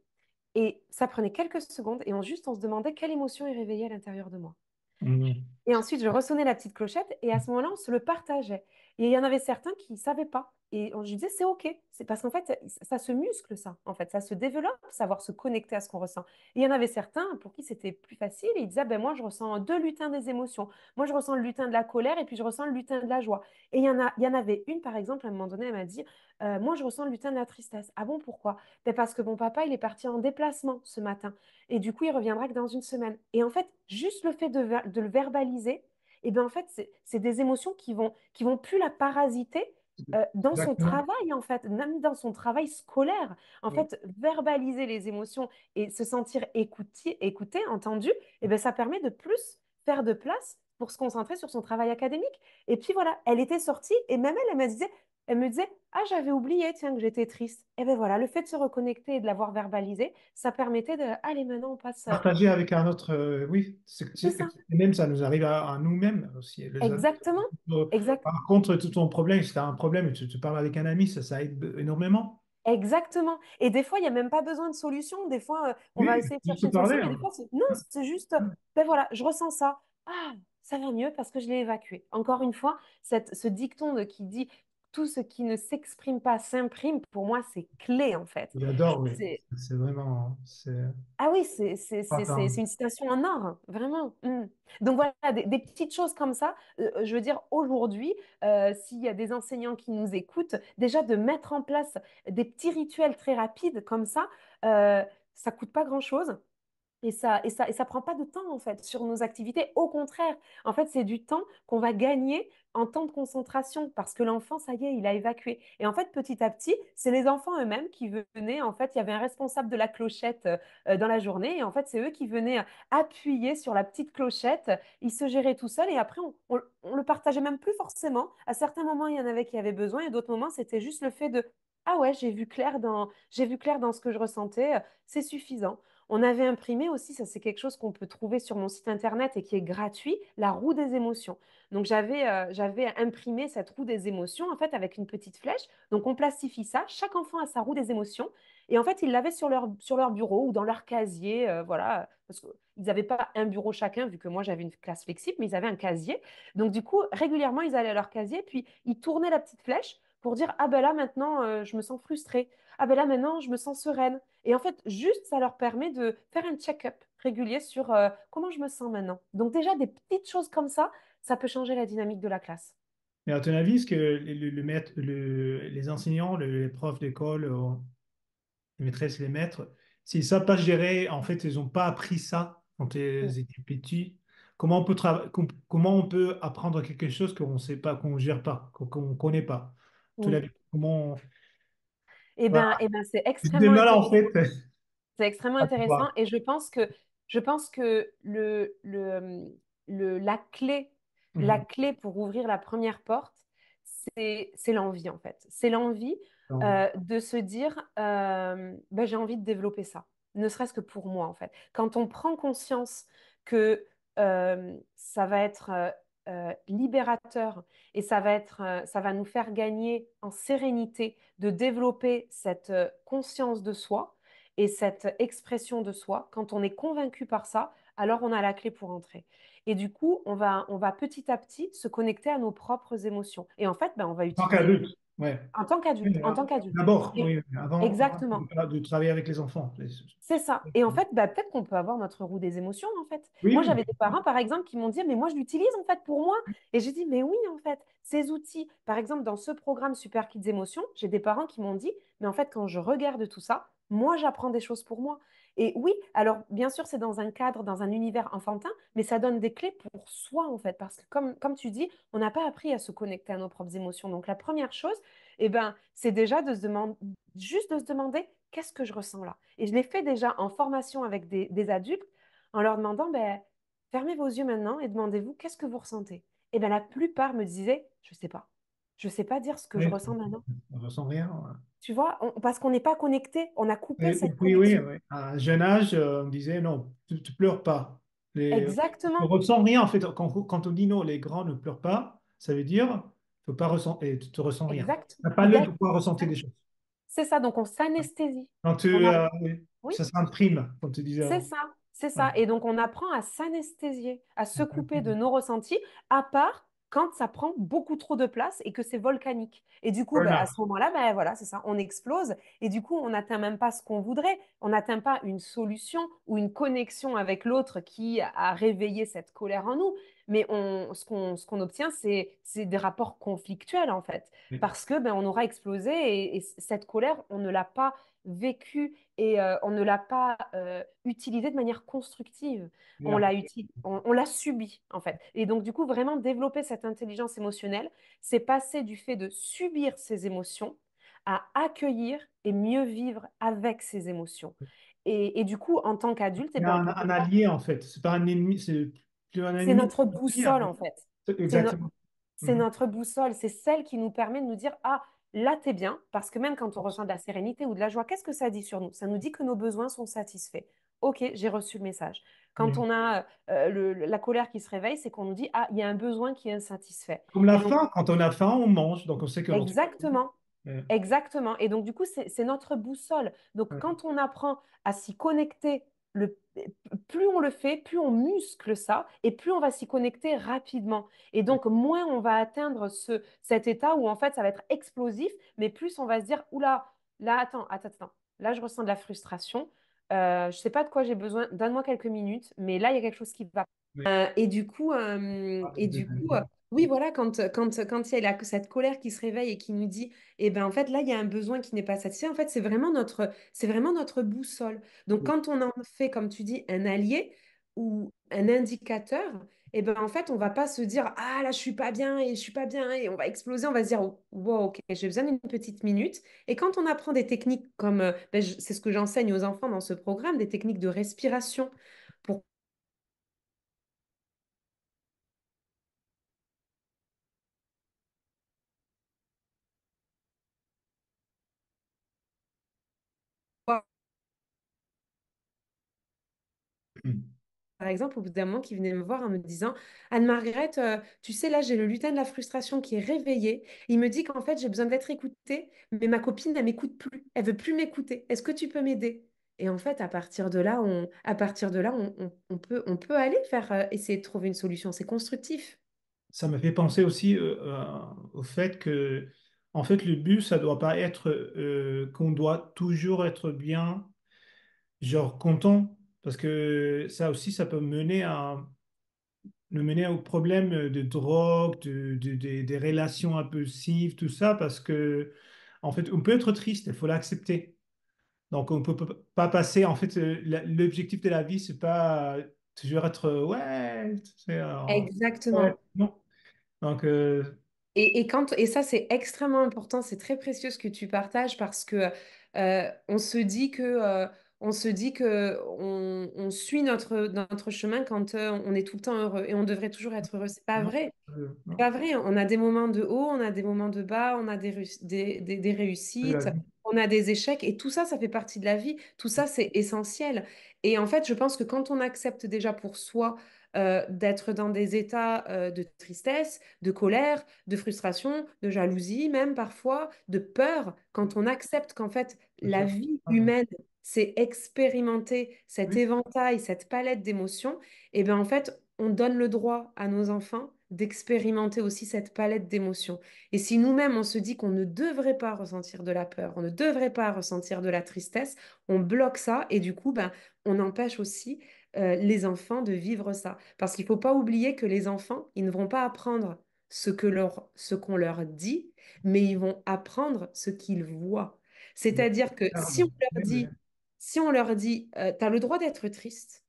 [SPEAKER 2] et ça prenait quelques secondes, et on juste on se demandait quelle émotion il réveillait à l'intérieur de moi. Mmh. Et ensuite, je ressonnais la petite clochette et à ce moment-là, on se le partageait. Et il y en avait certains qui ne savaient pas. Et je lui disais, c'est OK. C'est parce qu'en fait, ça, se muscle, ça. En fait, ça se développe, savoir se connecter à ce qu'on ressent. Et il y en avait certains pour qui c'était plus facile. Ils disaient, ah, ben moi, je ressens deux lutins des émotions. Moi, je ressens le lutin de la colère et puis je ressens le lutin de la joie. Et il y en, a, il y en avait une, par exemple, à un moment donné, elle m'a dit, euh, moi, je ressens le lutin de la tristesse. Ah bon, pourquoi ben Parce que mon papa, il est parti en déplacement ce matin. Et du coup, il reviendra que dans une semaine. Et en fait, juste le fait de, de le verbaliser, et eh ben, en fait, c'est des émotions qui vont, qui vont plus la parasiter euh, dans son travail, en fait, même dans son travail scolaire. En fait, verbaliser les émotions et se sentir écouté, écouté entendu, et eh ben, ça permet de plus faire de place pour se concentrer sur son travail académique. Et puis voilà, elle était sortie et même elle, elle me disait, elle me disait Ah, j'avais oublié, tiens, que j'étais triste. Et eh bien voilà, le fait de se reconnecter et de l'avoir verbalisé, ça permettait de Allez, maintenant, on passe. Euh, Partager avec
[SPEAKER 1] un autre. Euh, oui, c'est ça. Même ça nous arrive à, nous-mêmes aussi. Exactement. Euh, Exactement. Par contre, tout ton problème, si tu as un problème tu, parles avec un ami, ça, aide énormément. Exactement. Et
[SPEAKER 2] des fois, il n'y a même pas besoin de solution. Des fois, on va essayer de chercher une solution. Des hein. fois, non, c'est juste, ben voilà, je ressens ça. Ah, ça va mieux parce que je l'ai évacué. Encore une fois, cette, ce dicton qui dit tout ce qui ne s'exprime pas s'imprime, pour moi, c'est clé en fait. J'adore, mais
[SPEAKER 1] c'est vraiment.
[SPEAKER 2] Ah oui, c'est une citation en or, vraiment. Hum. Donc voilà, des, petites choses comme ça. Euh, euh, je veux dire, aujourd'hui, euh, s'il y a des enseignants qui nous écoutent, déjà de mettre en place des petits rituels très rapides comme ça, euh, ça coûte pas grand-chose. Et ça, et prend pas de temps en fait sur nos activités. Au contraire, en fait, c'est du temps qu'on va gagner en temps de concentration parce que l'enfant, ça y est, il a évacué. Et en fait, petit à petit, c'est les enfants eux-mêmes qui venaient. En fait, il y avait un responsable de la clochette euh, euh, dans la journée et en fait, c'est eux qui venaient euh, appuyer sur la petite clochette. Ils se géraient tout seuls et après, on, on, le partageait même plus forcément. À certains moments, il y en avait qui avaient besoin et d'autres moments, c'était juste le fait de ah ouais, j'ai vu clair dans j'ai vu clair dans ce que je ressentais. C'est suffisant. On avait imprimé aussi, ça c'est quelque chose qu'on peut trouver sur mon site internet et qui est gratuit, la roue des émotions. Donc euh, j'avais imprimé cette roue des émotions en fait avec une petite flèche. Donc on plastifie ça, chaque enfant a sa roue des émotions et en fait ils l'avaient sur leur, sur leur bureau ou dans leur casier, euh, voilà, parce qu'ils n'avaient pas un bureau chacun vu que moi j'avais une classe flexible, mais ils avaient un casier. Donc du coup régulièrement ils allaient à leur casier puis ils tournaient la petite flèche pour dire ah ben là maintenant euh, je me sens frustrée ah ben là maintenant je me sens sereine. Et en fait, juste ça leur permet de faire un check-up régulier sur euh, comment je me sens maintenant. Donc déjà des petites choses comme ça, ça peut changer la dynamique de la classe.
[SPEAKER 1] Mais à ton avis, ce que le, les enseignants, les profs d'école, euh, les maîtresses, les maîtres, s'ils ne savent pas gérer, en fait, ils n'ont pas appris ça quand ils étaient petits, comment on peut, comment on peut apprendre quelque chose qu'on ne sait pas, qu'on ne gère pas, qu'on ne connaît pas Comment
[SPEAKER 2] eh ben, eh ben c'est extrêmement. C'est extrêmement intéressant et je pense que je pense que le, le, la clé mmh. la clé pour ouvrir la première porte c'est l'envie en fait c'est l'envie euh, de se dire euh, ben, j'ai envie de développer ça ne serait-ce que pour moi en fait quand on prend conscience que euh, ça va être euh, libérateur et ça va, être, euh, ça va nous faire gagner en sérénité de développer cette euh, conscience de soi et cette expression de soi. Quand on est convaincu par ça, alors on a la clé pour entrer. Et du coup, on va, on va petit à petit se connecter à nos propres émotions. Et en fait, ben, on va utiliser... En tant qu'adulte. en tant D'abord, oui, avant, Exactement.
[SPEAKER 1] de, travailler avec les enfants.
[SPEAKER 2] C'est ça. Et en fait, bah, peut-être qu'on peut avoir notre roue des émotions, en fait. moi, j'avais des parents, par exemple, qui m'ont dit, mais moi, je l'utilise, en fait, pour moi. Et j'ai dit, mais oui, en fait, ces outils, par exemple, dans ce programme Super Kids Émotions, j'ai des parents qui m'ont dit, mais en fait, quand je regarde tout ça, moi, j'apprends des choses pour moi. Et oui, alors bien sûr, c'est dans un cadre, dans un univers enfantin, mais ça donne des clés pour soi, en fait, parce que comme, comme tu dis, on n'a pas appris à se connecter à nos propres émotions. Donc la première chose, eh ben, c'est déjà de se demander, juste de se demander, qu'est-ce que je ressens là Et je l'ai fait déjà en formation avec des, adultes, en leur demandant, ben, fermez vos yeux maintenant et demandez-vous, qu'est-ce que vous ressentez Et bien la plupart me disaient, je ne sais pas. Je ne sais pas dire ce que je ressens maintenant. On ne ressent rien. Tu vois, parce qu'on n'est pas connecté, on a coupé cette oui, connexion. Oui, oui. À un
[SPEAKER 1] jeune âge, euh, on disait non, tu ne pleures pas. Exactement. On ne ressent rien en fait. Quand, on dit non, les grands ne pleurent pas, ça veut dire tu ne ressens rien. Tu n'as pas le pouvoir ressentir des choses.
[SPEAKER 2] C'est ça, donc on s'anesthésie.
[SPEAKER 1] Quand tu, euh, Ça s'imprime, tu disais. C'est ça,
[SPEAKER 2] c'est ça. Et donc on apprend à s'anesthésier, à se couper de nos ressentis, à part quand ça prend beaucoup trop de place et que c'est volcanique. Et du coup, bah, à ce moment-là, ben voilà, c'est ça, on explose et du coup, on n'atteint même pas ce qu'on voudrait, on n'atteint pas une solution ou une connexion avec l'autre qui a réveillé cette colère en nous. Mais ce qu'on obtient, c'est des rapports conflictuels en fait, mmh. parce que ben, on aura explosé et cette colère, on ne l'a pas vécu et euh, on ne l'a pas euh, utilisé de manière constructive. On l'a on, l'a subi en fait. Et donc du coup, vraiment développer cette intelligence émotionnelle, c'est passer du fait de subir ses émotions à accueillir et mieux vivre avec ses émotions. Et, du coup, en tant qu'adulte, eh c'est ben, un, un, allié
[SPEAKER 1] en fait. C'est pas un ennemi. C'est, un C'est notre boussole en fait. c'est mmh.
[SPEAKER 2] notre boussole. C'est celle qui nous permet de nous dire ah là, t'es bien, parce que même quand on ressent de la sérénité ou de la joie, qu'est-ce que ça dit sur nous Ça nous dit que nos besoins sont satisfaits. Ok, j'ai reçu le message. Quand on a euh, euh, la colère qui se réveille, c'est qu'on nous dit ah, il y a un besoin qui est insatisfait.
[SPEAKER 1] Comme la faim, quand on a faim, on mange, donc on sait que. Exactement.
[SPEAKER 2] Exactement. Et donc, du coup, c'est notre boussole. Donc, quand on apprend à s'y connecter plus on le fait, plus on muscle ça et plus on va s'y connecter rapidement. Et donc, moins on va atteindre ce, cet état où en fait, ça va être explosif, mais plus on va se dire, oula, là, attends, attends, attends, là, je ressens de la frustration. Euh, je ne sais pas de quoi j'ai besoin, donne-moi quelques minutes, mais là, il y a quelque chose qui va euh, et du coup, euh, ah, et du coup euh, oui, voilà, quand, quand, quand il y a cette colère qui se réveille et qui nous dit, eh ben en fait, là, il y a un besoin qui n'est pas satisfait, en fait, c'est vraiment notre, vraiment notre boussole. Donc, quand on en fait, comme tu dis, un allié ou un indicateur, eh ben en fait, on va pas se dire, ah là, je suis pas bien et je suis pas bien hein, et on va exploser, on va se dire, oh, wow, ok, j'ai besoin d'une petite minute. Et quand on apprend des techniques comme, ben, c'est ce que j'enseigne aux enfants dans ce programme, des techniques de respiration, par exemple, au bout d'un moment, qui venait me voir en me disant Anne-Margaret, euh, tu sais, là, j'ai le lutin de la frustration qui est réveillé. Il me dit qu'en fait, j'ai besoin d'être écoutée, mais ma copine, ne m'écoute plus. Elle veut plus m'écouter. Est-ce que tu peux m'aider et en fait, à partir de là, on, à partir de là, on, peut, on peut aller faire, euh, essayer de trouver une solution. C'est constructif.
[SPEAKER 1] Ça me fait penser aussi euh, au fait que, en fait, le but, ça doit pas être qu'on doit toujours être bien, genre content parce que ça aussi, ça peut mener à le mener au problème de drogue, de, des relations impulsives, tout ça, parce que en fait, on peut être triste, il faut l'accepter. Donc, on ne peut pas passer. En fait, euh, l'objectif de la vie, c'est pas toujours être
[SPEAKER 2] ouais. Euh, Exactement.
[SPEAKER 1] Donc. Euh,
[SPEAKER 2] et, et, quand, et ça, c'est extrêmement important. C'est très précieux ce que tu partages parce que on se dit que on se dit que on, suit notre, notre chemin quand euh, on est tout le temps heureux et on devrait toujours être heureux. C'est pas vrai. pas vrai. On a des moments de haut, on a des moments de bas, on a des, des, réussites, on a des échecs et tout ça, ça fait partie de la vie. Tout ça, c'est essentiel. Et en fait, je pense que quand on accepte déjà pour soi euh, d'être dans des états euh, de tristesse, de colère, de frustration, de jalousie même parfois, de peur, quand on accepte qu'en fait la vie humaine c'est expérimenter cet éventail, cette palette d'émotions, et bien en fait, on donne le droit à nos enfants d'expérimenter aussi cette palette d'émotions. Et si nous-mêmes, on se dit qu'on ne devrait pas ressentir de la peur, on ne devrait pas ressentir de la tristesse, on bloque ça et du coup, ben, on empêche aussi euh, les enfants de vivre ça. Parce qu'il ne faut pas oublier que les enfants, ils ne vont pas apprendre ce que leur, ce qu'on leur dit, mais ils vont apprendre ce qu'ils voient. Mmh. C'est-à-dire que ah, si on leur dit si on leur dit, euh, tu as le droit d'être triste,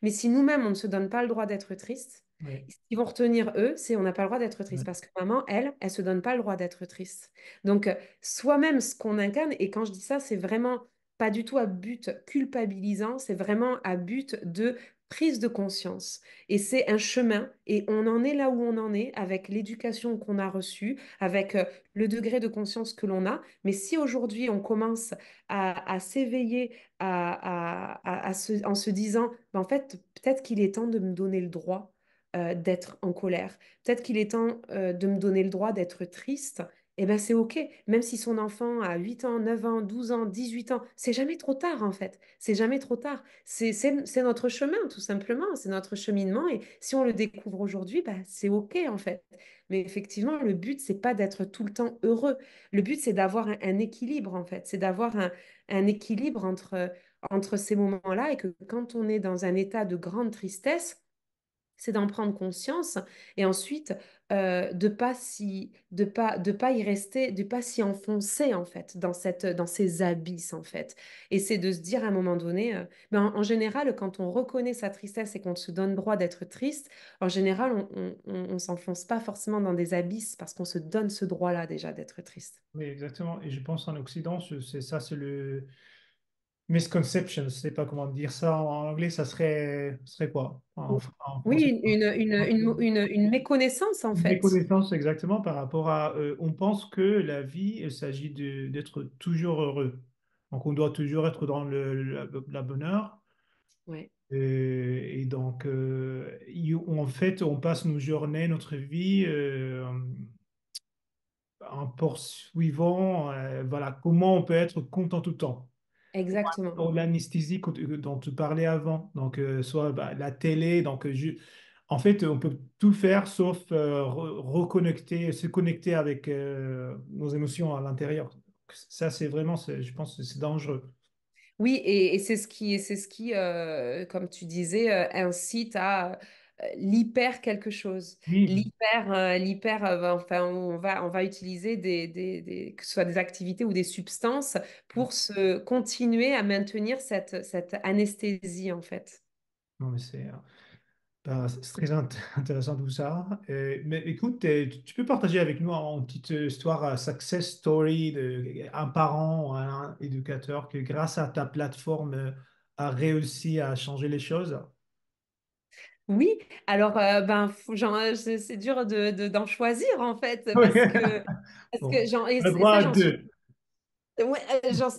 [SPEAKER 2] mais si nous-mêmes, on ne se donne pas le droit d'être triste, ce qu'ils vont retenir, eux, c'est on n'a pas le droit d'être triste. Parce que maman, elle, elle ne se donne pas le droit d'être triste. Donc, euh, soi-même, ce qu'on incarne, et quand je dis ça, c'est vraiment pas du tout à but culpabilisant, c'est vraiment à but de prise de conscience. Et c'est un chemin. Et on en est là où on en est avec l'éducation qu'on a reçue, avec euh, le degré de conscience que l'on a. Mais si aujourd'hui on commence à, s'éveiller, en se disant, ben, en fait, peut-être qu'il est temps de me donner le droit euh, d'être en colère, peut-être qu'il est temps euh, de me donner le droit d'être triste, eh ben c'est OK. Même si son enfant a 8 ans, 9 ans, 12 ans, 18 ans, c'est jamais trop tard en fait. C'est jamais trop tard. C'est notre chemin tout simplement, c'est notre cheminement et si on le découvre aujourd'hui, bah, c'est OK en fait. Mais effectivement, le but c'est pas d'être tout le temps heureux. Le but c'est d'avoir un, équilibre en fait, c'est d'avoir un, un, équilibre entre entre ces moments-là et que quand on est dans un état de grande tristesse, c'est d'en prendre conscience et ensuite euh, de pas si, de pas de pas y rester de pas s'y enfoncer en fait dans cette dans ces abysses en fait et c'est de se dire à un moment donné euh, ben, en, général quand on reconnaît sa tristesse et qu'on se donne droit d'être triste en général on, on, s'enfonce pas forcément dans des abysses parce qu'on se donne ce droit là déjà d'être triste
[SPEAKER 1] oui exactement et je pense en Occident c'est ça c'est le misconception, je ne sais pas comment dire ça en anglais, ça serait, serait quoi
[SPEAKER 2] Oui, une, méconnaissance en fait. Méconnaissance
[SPEAKER 1] exactement par rapport à, euh, on pense que la vie, il s'agit d'être toujours heureux. Donc on doit toujours être dans le, la, bonheur. Oui. Euh, et donc, euh, en fait, on passe nos journées, notre vie en poursuivant, voilà, comment on peut être content tout le temps. Exactement. l'anesthésie dont tu parlais avant, donc euh, soit bah, la télé, donc euh, je... en fait on peut tout faire sauf euh, reconnecter, se connecter avec nos émotions à l'intérieur. Ça c'est vraiment, je pense c'est dangereux.
[SPEAKER 2] Oui, et, et c'est ce qui, c'est ce qui comme tu disais, incite à l'hyper quelque chose. L'hyper, euh, euh, enfin, on va, on va utiliser des, que ce soit des activités ou des substances pour mm. se continuer à maintenir cette, anesthésie, en fait.
[SPEAKER 1] Non, mais c'est. Euh, bah, très intéressant tout ça. mais écoute, tu peux partager avec nous une petite histoire, success story d'un parent ou un éducateur qui, grâce à ta plateforme, a réussi à changer les choses?
[SPEAKER 2] Oui, alors euh, ben, c'est dur d'en choisir en fait. Parce que, parce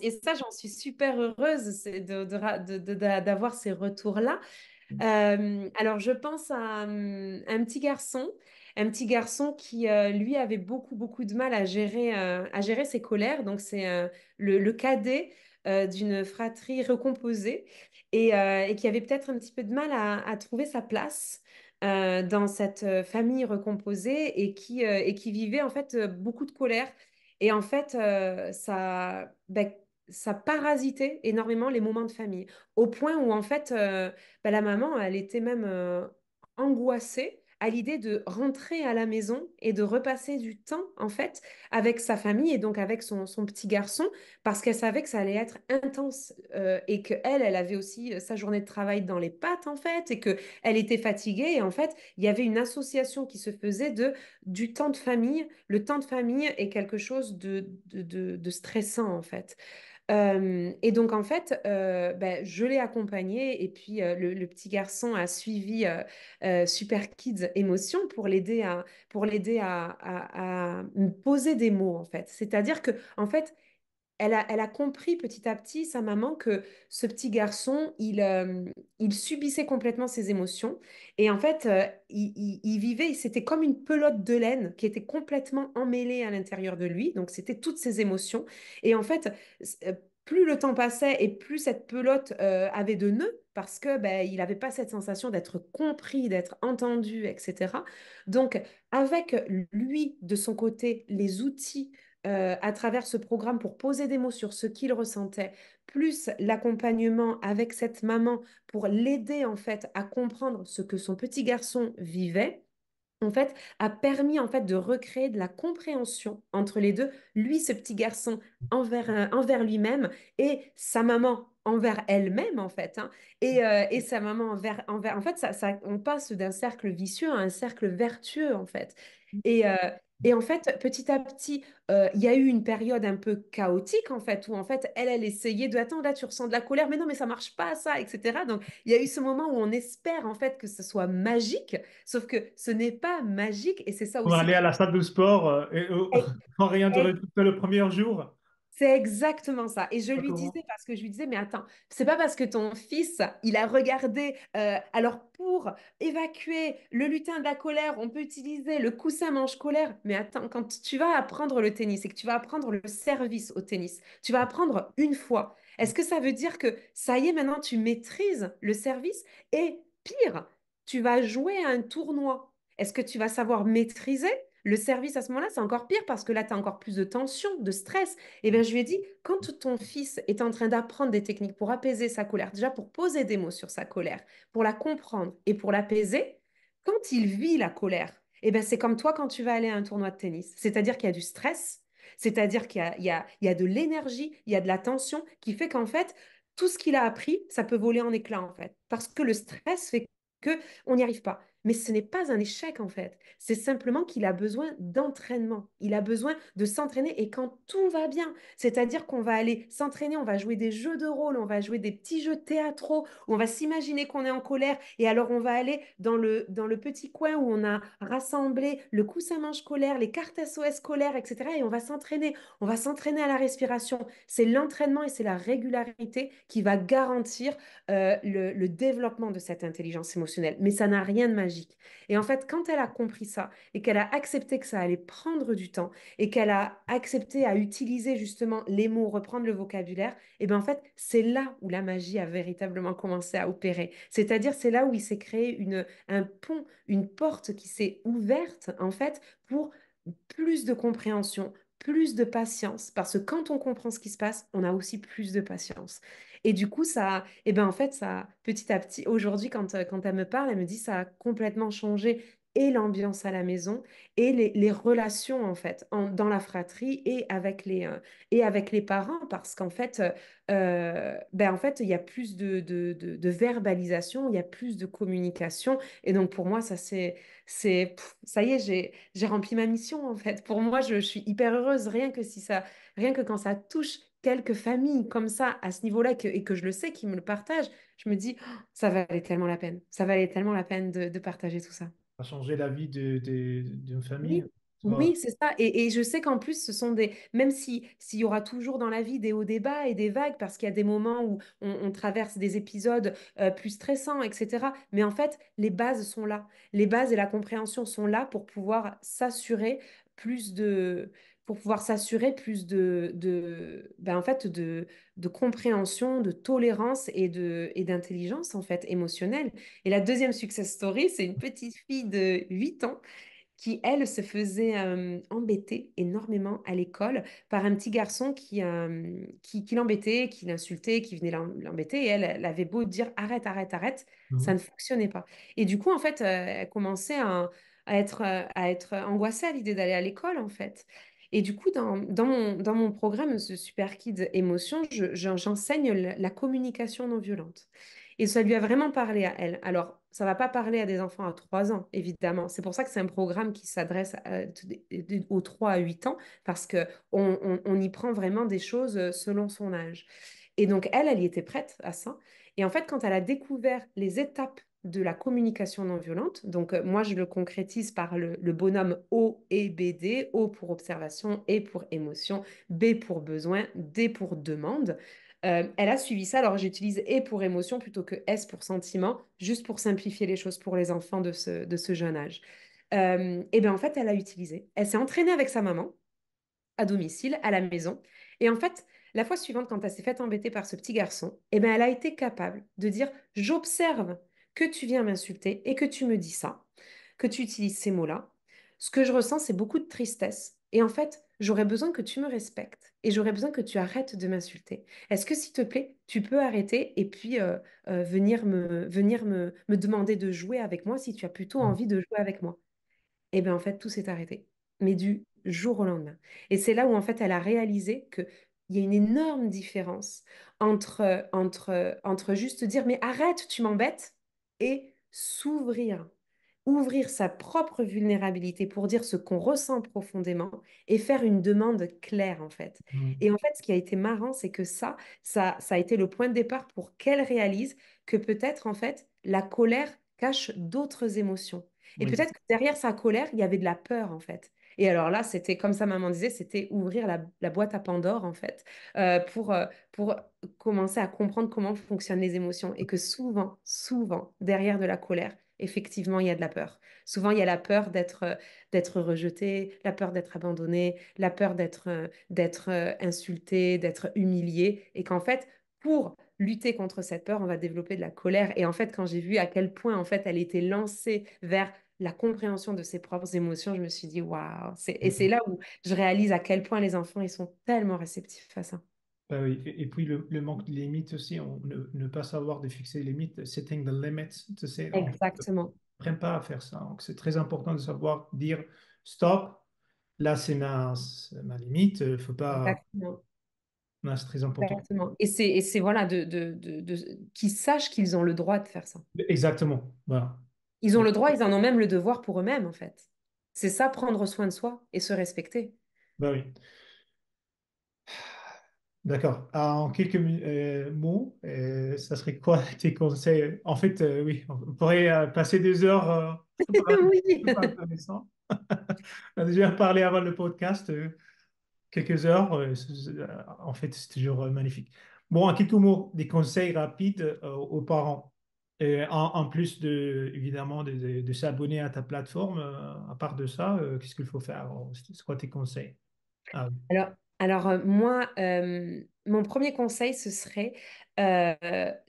[SPEAKER 2] et, ça, j'en suis super heureuse c'est d'avoir ces retours-là. Mmh. alors, je pense à, mmh, un petit garçon, un petit garçon qui, euh, lui, avait beaucoup, beaucoup de mal à gérer, euh, à gérer ses colères. Donc, c'est le, le, cadet d'une fratrie recomposée. Euh, et, qui avait peut-être un petit peu de mal à, trouver sa place. Euh, dans cette euh, famille recomposée et qui, et qui vivait en fait beaucoup de colère. Et en fait, ben, ça, parasitait énormément les moments de famille, au point où en fait, ben, la maman, elle était même angoissée à l'idée de rentrer à la maison et de repasser du temps, en fait, avec sa famille et donc avec son, petit garçon, parce qu'elle savait que ça allait être intense euh, et que elle, elle avait aussi euh, sa journée de travail dans les pattes, en fait, et que elle était fatiguée. Et en fait, il y avait une association qui se faisait de du temps de famille. Le temps de famille est quelque chose de, de, de stressant, en fait et donc, en fait, bah, je l'ai accompagné et puis le, petit garçon a suivi Super Kids Émotion pour l'aider à, pour l'aider à, à, poser des mots, en fait. C'est-à-dire que, en fait, elle a, compris petit à petit, sa maman, que ce petit garçon, il, euh, il subissait complètement ses émotions. Et en fait, euh, il, il, vivait, c'était comme une pelote de laine qui était complètement emmêlée à l'intérieur de lui. Donc, c'était toutes ses émotions. Et en fait, euh, plus le temps passait et plus cette pelote avait de nœuds parce que ben, il n'avait pas cette sensation d'être compris, d'être entendu, etc. Donc, avec lui, de son côté, les outils euh, à travers ce programme pour poser des mots sur ce qu'il ressentait, plus l'accompagnement avec cette maman pour l'aider en fait à comprendre ce que son petit garçon vivait, en fait, a permis en fait de recréer de la compréhension entre les deux, lui ce petit garçon envers, euh, envers lui-même et sa maman envers elle-même en fait hein, mmh. euh, et, sa maman envers, envers en fait ça, ça on passe d'un cercle vicieux à un cercle vertueux en fait mmh. et, et en fait, petit à petit, euh, il y a eu une période un peu chaotique, en fait, où en fait, elle, elle essayait de, attends, là, tu ressens de la colère, mais non, mais ça marche pas, ça, etc. Donc, il y a eu ce moment où on espère, en fait, que ce soit magique, sauf que ce n'est pas magique, et c'est ça aussi. On aller
[SPEAKER 1] à la salle de sport, euh, et, euh, sans rien et, le premier jour.
[SPEAKER 2] C'est exactement ça. Et je lui disais, parce que je lui disais, mais attends, c'est pas parce que ton fils, il a regardé. Euh, alors, pour évacuer le lutin de la colère, on peut utiliser le coussin manche-colère. Mais attends, quand tu vas apprendre le tennis et que tu vas apprendre le service au tennis, tu vas apprendre une fois. Est-ce que ça veut dire que ça y est, maintenant tu maîtrises le service Et pire, tu vas jouer à un tournoi. Est-ce que tu vas savoir maîtriser le service à ce moment-là, c'est encore pire parce que là, tu as encore plus de tension, de stress. Et eh bien, mmh. je lui ai dit, quand ton fils est en train d'apprendre des techniques pour apaiser sa colère, déjà pour poser des mots sur sa colère, pour la comprendre et pour l'apaiser, quand il vit la colère, et eh bien c'est comme toi quand tu vas aller à un tournoi de tennis. C'est-à-dire qu'il y a du stress, c'est-à-dire qu'il y, a, de l'énergie, il y a de la tension qui fait qu'en fait, tout ce qu'il a appris, ça peut voler en éclats en fait. Parce que le stress fait que on n'y arrive pas. Mais ce n'est pas un échec en fait. C'est simplement qu'il a besoin d'entraînement. Il a besoin de s'entraîner et quand tout va bien, c'est-à-dire qu'on va aller s'entraîner, on va jouer des jeux de rôle, on va jouer des petits jeux théâtraux, où on va s'imaginer qu'on est en colère et alors on va aller dans le, dans le petit coin où on a rassemblé le coussin manche colère, les cartes SOS colère, etc. Et on va s'entraîner. On va s'entraîner à la respiration. C'est l'entraînement et c'est la régularité qui va garantir euh, le, le développement de cette intelligence émotionnelle. Mais ça n'a rien de magique. Et en fait, quand elle a compris ça et qu'elle a accepté que ça allait prendre du temps et qu'elle a accepté à utiliser justement les mots, reprendre le vocabulaire, et eh bien en fait, c'est là où la magie a véritablement commencé à opérer. C'est-à-dire, c'est là où il s'est créé une, un pont, une porte qui s'est ouverte en fait pour plus de compréhension, plus de patience, parce que quand on comprend ce qui se passe, on a aussi plus de patience. Et du coup, ça, et eh ben en fait, ça, petit à petit, aujourd'hui, quand, euh, quand elle me parle, elle me dit ça a complètement changé et l'ambiance à la maison et les, les relations en fait dans la fratrie et avec les euh, et avec les parents parce qu'en fait euh, ben en fait il y a plus de, de, de, verbalisation il y a plus de communication et donc pour moi ça c'est c'est ça y est j'ai j'ai rempli ma mission en fait pour moi je, je suis hyper heureuse rien que si ça rien que quand ça touche quelques familles comme ça à ce niveau-là et que je le sais, qui me le partagent, je me dis, ça oh, ça valait tellement la peine. Ça valait tellement la peine de, partager
[SPEAKER 1] tout ça. À changer la vie d'une de, famille. Oui. Euh,
[SPEAKER 2] c'est ça. Et, et, je sais qu'en plus, ce sont des. Même s'il y aura toujours dans la vie des hauts débats et des vagues, parce qu'il y a des moments où on, traverse des épisodes euh, plus stressants, etc. Mais en fait, les bases sont là. Les bases et la compréhension sont là pour pouvoir s'assurer plus de pour pouvoir s'assurer plus de, ben, en fait de, de, compréhension, de tolérance et de et d'intelligence en fait émotionnelle. Et la deuxième success story, c'est une petite fille de 8 ans qui, elle, se faisait euh, embêter énormément à l'école par un petit garçon qui, euh, qui, l'embêtait, qui l'insultait, qui venait l'embêter. Et elle, elle avait beau dire arrête, arrête, arrête, ça mmh. ne fonctionnait pas. Et du coup, en fait, euh, elle commençait à, être, à être angoissée à l'idée d'aller à l'école, en fait. Et du coup, dans, mon, programme, ce Super Kid Émotion, j'enseigne la communication non violente. Et ça lui a vraiment parlé à elle. Alors, ça va pas parler à des enfants à 3 ans, évidemment. C'est pour ça que c'est un programme qui s'adresse euh, aux 3 à 8 ans, parce qu'on on, y prend vraiment des choses euh, selon son âge. Et donc, elle, elle y était prête à ça. Et en fait, quand elle a découvert les étapes de la communication non violente. Donc, euh, moi, je le concrétise par le, bonhomme O et BD. O pour observation, E pour émotion, B pour besoin, D pour demande. Euh, elle a suivi ça, alors j'utilise E pour émotion plutôt que S pour sentiment, juste pour simplifier les choses pour les enfants de ce, de ce jeune âge. Eh et bien en fait, elle a utilisé. Elle s'est entraînée avec sa maman, à domicile, à la maison. Et en fait, la fois suivante, quand elle s'est fait embêter par ce petit garçon, eh ben, elle a été capable de dire J'observe que tu viens m'insulter et que tu me dis ça, que tu utilises ces mots-là, ce que je ressens, c'est beaucoup de tristesse. Et en fait, j'aurais besoin que tu me respectes et j'aurais besoin que tu arrêtes de m'insulter. Est-ce que, s'il te plaît, tu peux arrêter et puis euh, euh, venir, me, venir me, demander de jouer avec moi si tu as plutôt mmh. envie de jouer avec moi Et eh bien, en fait, tout s'est arrêté, mais du jour au lendemain. Et c'est là où, en fait, elle a réalisé que il y a une énorme différence entre, entre, entre juste dire mais arrête, tu m'embêtes et s'ouvrir, ouvrir sa propre vulnérabilité pour dire ce qu'on ressent profondément et faire une demande claire en fait. Mmh. Et en fait, ce qui a été marrant, c'est que ça, ça, a été le point de départ pour qu'elle réalise que peut-être en fait, la colère cache d'autres émotions. Et peut-être que derrière sa colère, il y avait de la peur en fait. Et alors là, c'était, comme sa maman disait, c'était ouvrir la, boîte à Pandore, en fait, euh, pour, euh, pour commencer à comprendre comment fonctionnent les émotions. Et que souvent, souvent, derrière de la colère, effectivement, il y a de la peur. Souvent, il y a la peur d'être euh, d'être rejeté, la peur d'être abandonné, la peur d'être d'être insulté, d'être humilié, et qu'en fait, pour lutter contre cette peur, on va développer de la colère. Et en fait, quand j'ai vu à quel point en fait elle était lancée vers la compréhension de ses propres émotions, je me suis dit, waouh, et mmh. c'est là où je réalise à quel point les enfants, ils sont tellement réceptifs à ça.
[SPEAKER 1] Bah et puis le, manque de limites aussi, on, ne, pas savoir de fixer les limites, setting the limits, tu sais, Exactement. On ne pas à faire ça. Donc c'est très important de savoir dire stop, là c'est ma, ma limite, il euh, ne faut pas. Ah, c'est très important.
[SPEAKER 2] Et c'est voilà, de, de, de, de qu'ils sachent qu'ils ont le droit de faire ça.
[SPEAKER 1] Exactement. Voilà.
[SPEAKER 2] Ils ont mm. le droit, ils en ont même le devoir pour eux-mêmes, en fait. C'est ça, prendre soin de soi et se respecter.
[SPEAKER 1] Ben oui. D'accord. En quelques euh, mots, euh, ça serait quoi tes conseils En fait, euh, oui, on pourrait passer des heures. oui. intéressant. on a déjà parlé avant le podcast, quelques heures. en fait, c'est toujours magnifique. Bon, en quelques mots, des conseils rapides aux parents en, plus, de, évidemment, de, s'abonner à ta plateforme, euh, à part de ça, euh, qu'est-ce qu'il faut faire euh, C'est quoi tes conseils ah
[SPEAKER 2] Alors, alors moi, mon premier conseil, ce serait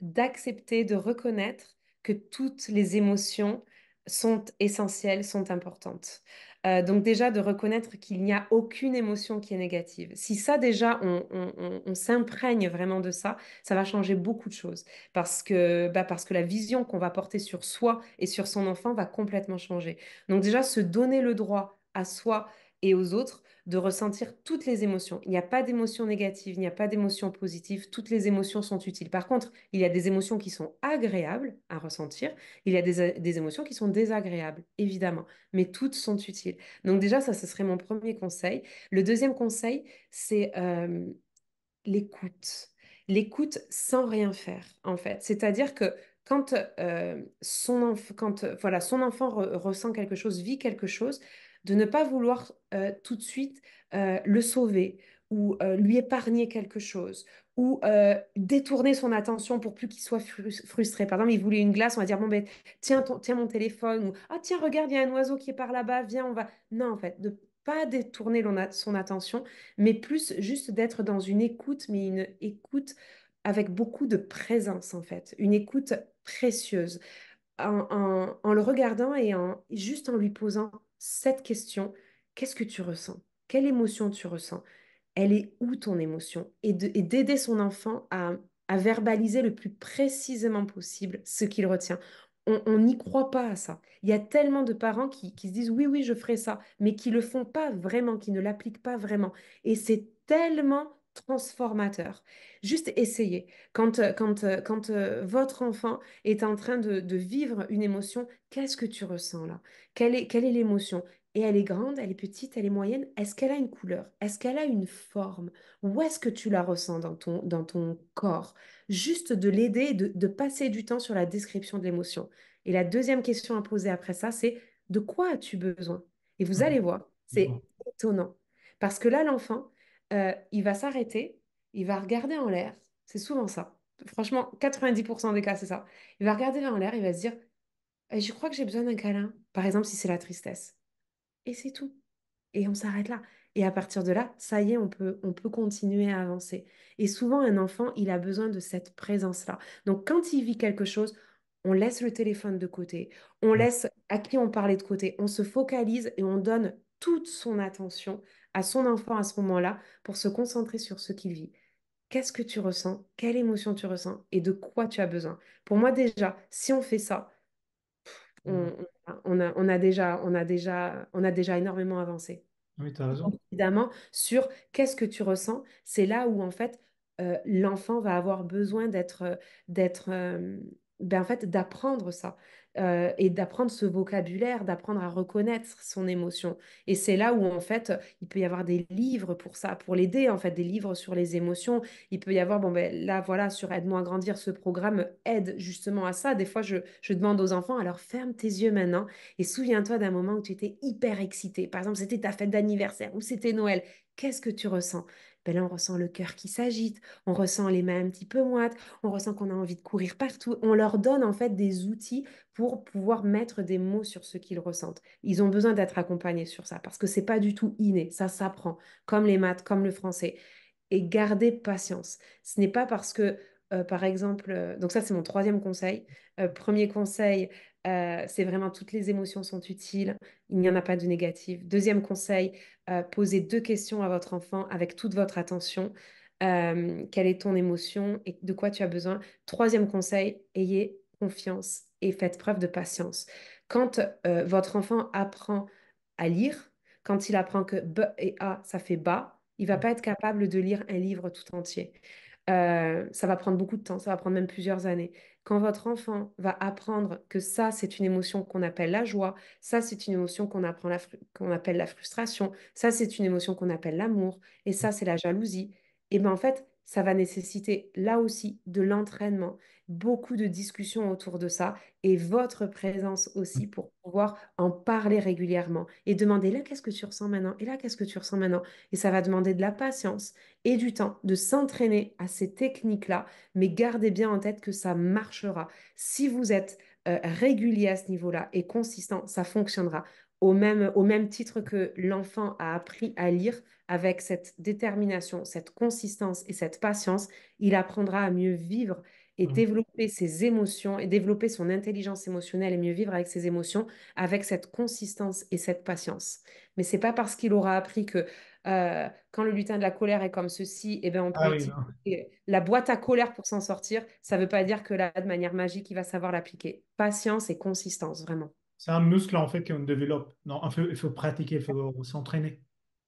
[SPEAKER 2] d'accepter, de reconnaître que toutes les émotions sont essentielles, sont importantes. Euh, donc déjà, de reconnaître qu'il n'y a aucune émotion qui est négative. Si ça déjà, on, s'imprègne vraiment de ça, ça va changer beaucoup de choses. Parce que, bah, parce que la vision qu'on va porter sur soi et sur son enfant va complètement changer. Donc déjà, se donner le droit à soi et aux autres de ressentir toutes les émotions. Il n'y a pas d'émotions négatives, il n'y a pas d'émotions positives, toutes les émotions sont utiles. Par contre, il y a des émotions qui sont agréables à ressentir, il y a des, émotions qui sont désagréables, évidemment, mais toutes sont utiles. Donc déjà, ça, ce serait mon premier conseil. Le deuxième conseil, c'est l'écoute. L'écoute sans rien faire, en fait. C'est-à-dire que quand, son, voilà, son enfant ressent quelque chose, vit quelque chose, de ne pas vouloir euh, tout de suite euh, le sauver ou euh, lui épargner quelque chose ou détourner son attention pour plus qu'il soit frustré. Par exemple, il voulait une glace, on va dire, bon, ben, tiens, tiens mon téléphone, ou, ah, tiens, regarde, il y a un oiseau qui est par là-bas, viens, on va... Non, en fait, de pas détourner son attention, mais plus juste d'être dans une écoute, mais une écoute avec beaucoup de présence, en fait, une écoute précieuse. En, en, le regardant et en, juste en lui posant cette question, qu'est-ce que tu ressens Quelle émotion tu ressens Elle est où ton émotion Et d'aider son enfant à, verbaliser le plus précisément possible ce qu'il retient. On n'y croit pas à ça. Il y a tellement de parents qui, qui se disent oui, oui, je ferai ça, mais qui ne le font pas vraiment, qui ne l'appliquent pas vraiment. Et c'est tellement transformateur. Juste essayer. Quand, euh, quand, euh, quand euh, votre enfant est en train de, vivre une émotion, qu'est-ce que tu ressens là Quelle est, quelle est l'émotion et elle est grande, elle est petite, elle est moyenne. Est-ce qu'elle a une couleur Est-ce qu'elle a une forme Où est-ce que tu la ressens dans ton, dans ton corps Juste de l'aider, de passer du temps sur la description de l'émotion. Et la deuxième question à poser après ça, c'est de quoi as-tu besoin Et vous allez voir, c'est étonnant. Parce que là, l'enfant, euh, il va s'arrêter, il va regarder en l'air. C'est souvent ça. Franchement, 90% des cas, c'est ça. Il va regarder en l'air, il va se dire eh, Je crois que j'ai besoin d'un câlin. Par exemple, si c'est la tristesse. Et c'est tout. Et on s'arrête là. Et à partir de là, ça y est, on peut, on peut continuer à avancer. Et souvent, un enfant, il a besoin de cette présence-là. Donc, quand il vit quelque chose, on laisse le téléphone de côté, on mmh. laisse à qui on parlait de côté, on se focalise et on donne toute son attention à son enfant à ce moment-là pour se concentrer sur ce qu'il vit. Qu'est-ce que tu ressens Quelle émotion tu ressens Et de quoi tu as besoin Pour moi déjà, si on fait ça, on, mmh. a, déjà, on, a, déjà, on a déjà énormément avancé. Oui, tu as raison. Évidemment, sur qu'est-ce que tu ressens, c'est là où en fait euh, l'enfant va avoir besoin d'être, d'être, euh, ben, en fait, d'apprendre ça. Euh, et d'apprendre ce vocabulaire, d'apprendre à reconnaître son émotion. Et c'est là où en fait, il peut y avoir des livres pour ça, pour l'aider en fait, des livres sur les émotions. Il peut y avoir, bon ben là voilà, sur Aide-moi à grandir, ce programme aide justement à ça. Des fois, je, je demande aux enfants, alors ferme tes yeux maintenant et souviens-toi d'un moment où tu étais hyper excité. Par exemple, c'était ta fête d'anniversaire ou c'était Noël. Qu'est-ce que tu ressens ben là, on ressent le cœur qui s'agite, on ressent les mains un petit peu moites, on ressent qu'on a envie de courir partout. On leur donne en fait des outils pour pouvoir mettre des mots sur ce qu'ils ressentent. Ils ont besoin d'être accompagnés sur ça parce que c'est pas du tout inné, ça s'apprend, comme les maths, comme le français. Et garder patience. Ce n'est pas parce que euh, par exemple, euh, donc ça c'est mon troisième conseil. Euh, premier conseil, c'est vraiment toutes les émotions sont utiles, il n'y en a pas de négatives Deuxième conseil, posez deux questions à votre enfant avec toute votre attention. quelle est ton émotion et de quoi tu as besoin Troisième conseil, ayez confiance et faites preuve de patience. Quand votre enfant apprend à lire, quand il apprend que B et A, ça fait bas, il va mmh. pas être capable de lire un livre tout entier. ça va prendre beaucoup de temps, ça va prendre même plusieurs années. Quand votre enfant va apprendre que ça, c'est une émotion qu'on appelle la joie, ça, c'est une émotion qu'on qu'on appelle la frustration, ça, c'est une émotion qu'on appelle l'amour, et ça, mmh. c'est la jalousie, et bien en fait, ça va nécessiter là aussi de l'entraînement, beaucoup de discussions autour de ça et votre présence aussi pour pouvoir en parler régulièrement et demander là qu'est-ce que tu ressens maintenant et là qu'est-ce que tu ressens maintenant et ça va demander de la patience et du temps de s'entraîner à ces techniques-là mais gardez bien en tête que ça marchera si vous êtes euh, régulier à ce niveau-là et consistant ça fonctionnera même, au même titre que l'enfant a appris à lire, avec cette détermination, cette consistance et cette patience, il apprendra à mieux vivre et mmh. développer ses émotions et développer son intelligence émotionnelle et mieux vivre avec ses émotions avec cette consistance et cette patience. Mais c'est pas parce qu'il aura appris que euh, quand le lutin de la colère est comme ceci, et eh ben on ah peut la boîte à colère pour s'en sortir. Ça ne veut pas dire que là, de manière magique, il va savoir l'appliquer. Patience et consistance, vraiment.
[SPEAKER 1] C'est un muscle en fait qu'on développe. Non, il faut pratiquer, il faut s'entraîner.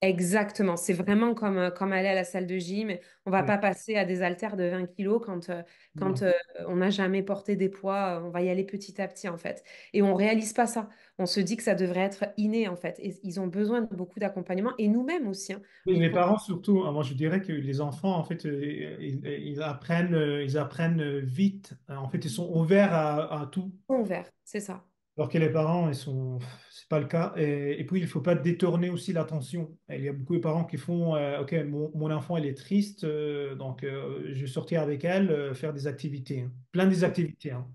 [SPEAKER 2] Exactement, c'est vraiment comme, euh, comme aller à la salle de gym. On va pas passer à des haltères de 20 kilos quand, euh, quand euh, on n'a jamais porté des poids. On va y aller petit à petit en fait. Et on réalise pas ça. On se dit que ça devrait être inné en fait. Et ils ont besoin de beaucoup d'accompagnement et nous-mêmes aussi. Hein. les parents
[SPEAKER 1] surtout. Hein. Moi je dirais que les enfants en fait ils, apprennent ils apprennent vite. En fait ils sont ouverts à, à tout.
[SPEAKER 2] Ouverts, c'est ça
[SPEAKER 1] alors que les parents, ils sont, c'est pas le cas. Et, puis, il faut pas détourner aussi l'attention. Il y a beaucoup de parents qui font, euh, ok, mon, mon, enfant, elle est triste, euh, donc euh, je vais sortir avec elle, faire des activités, hein. plein des activités. Hein.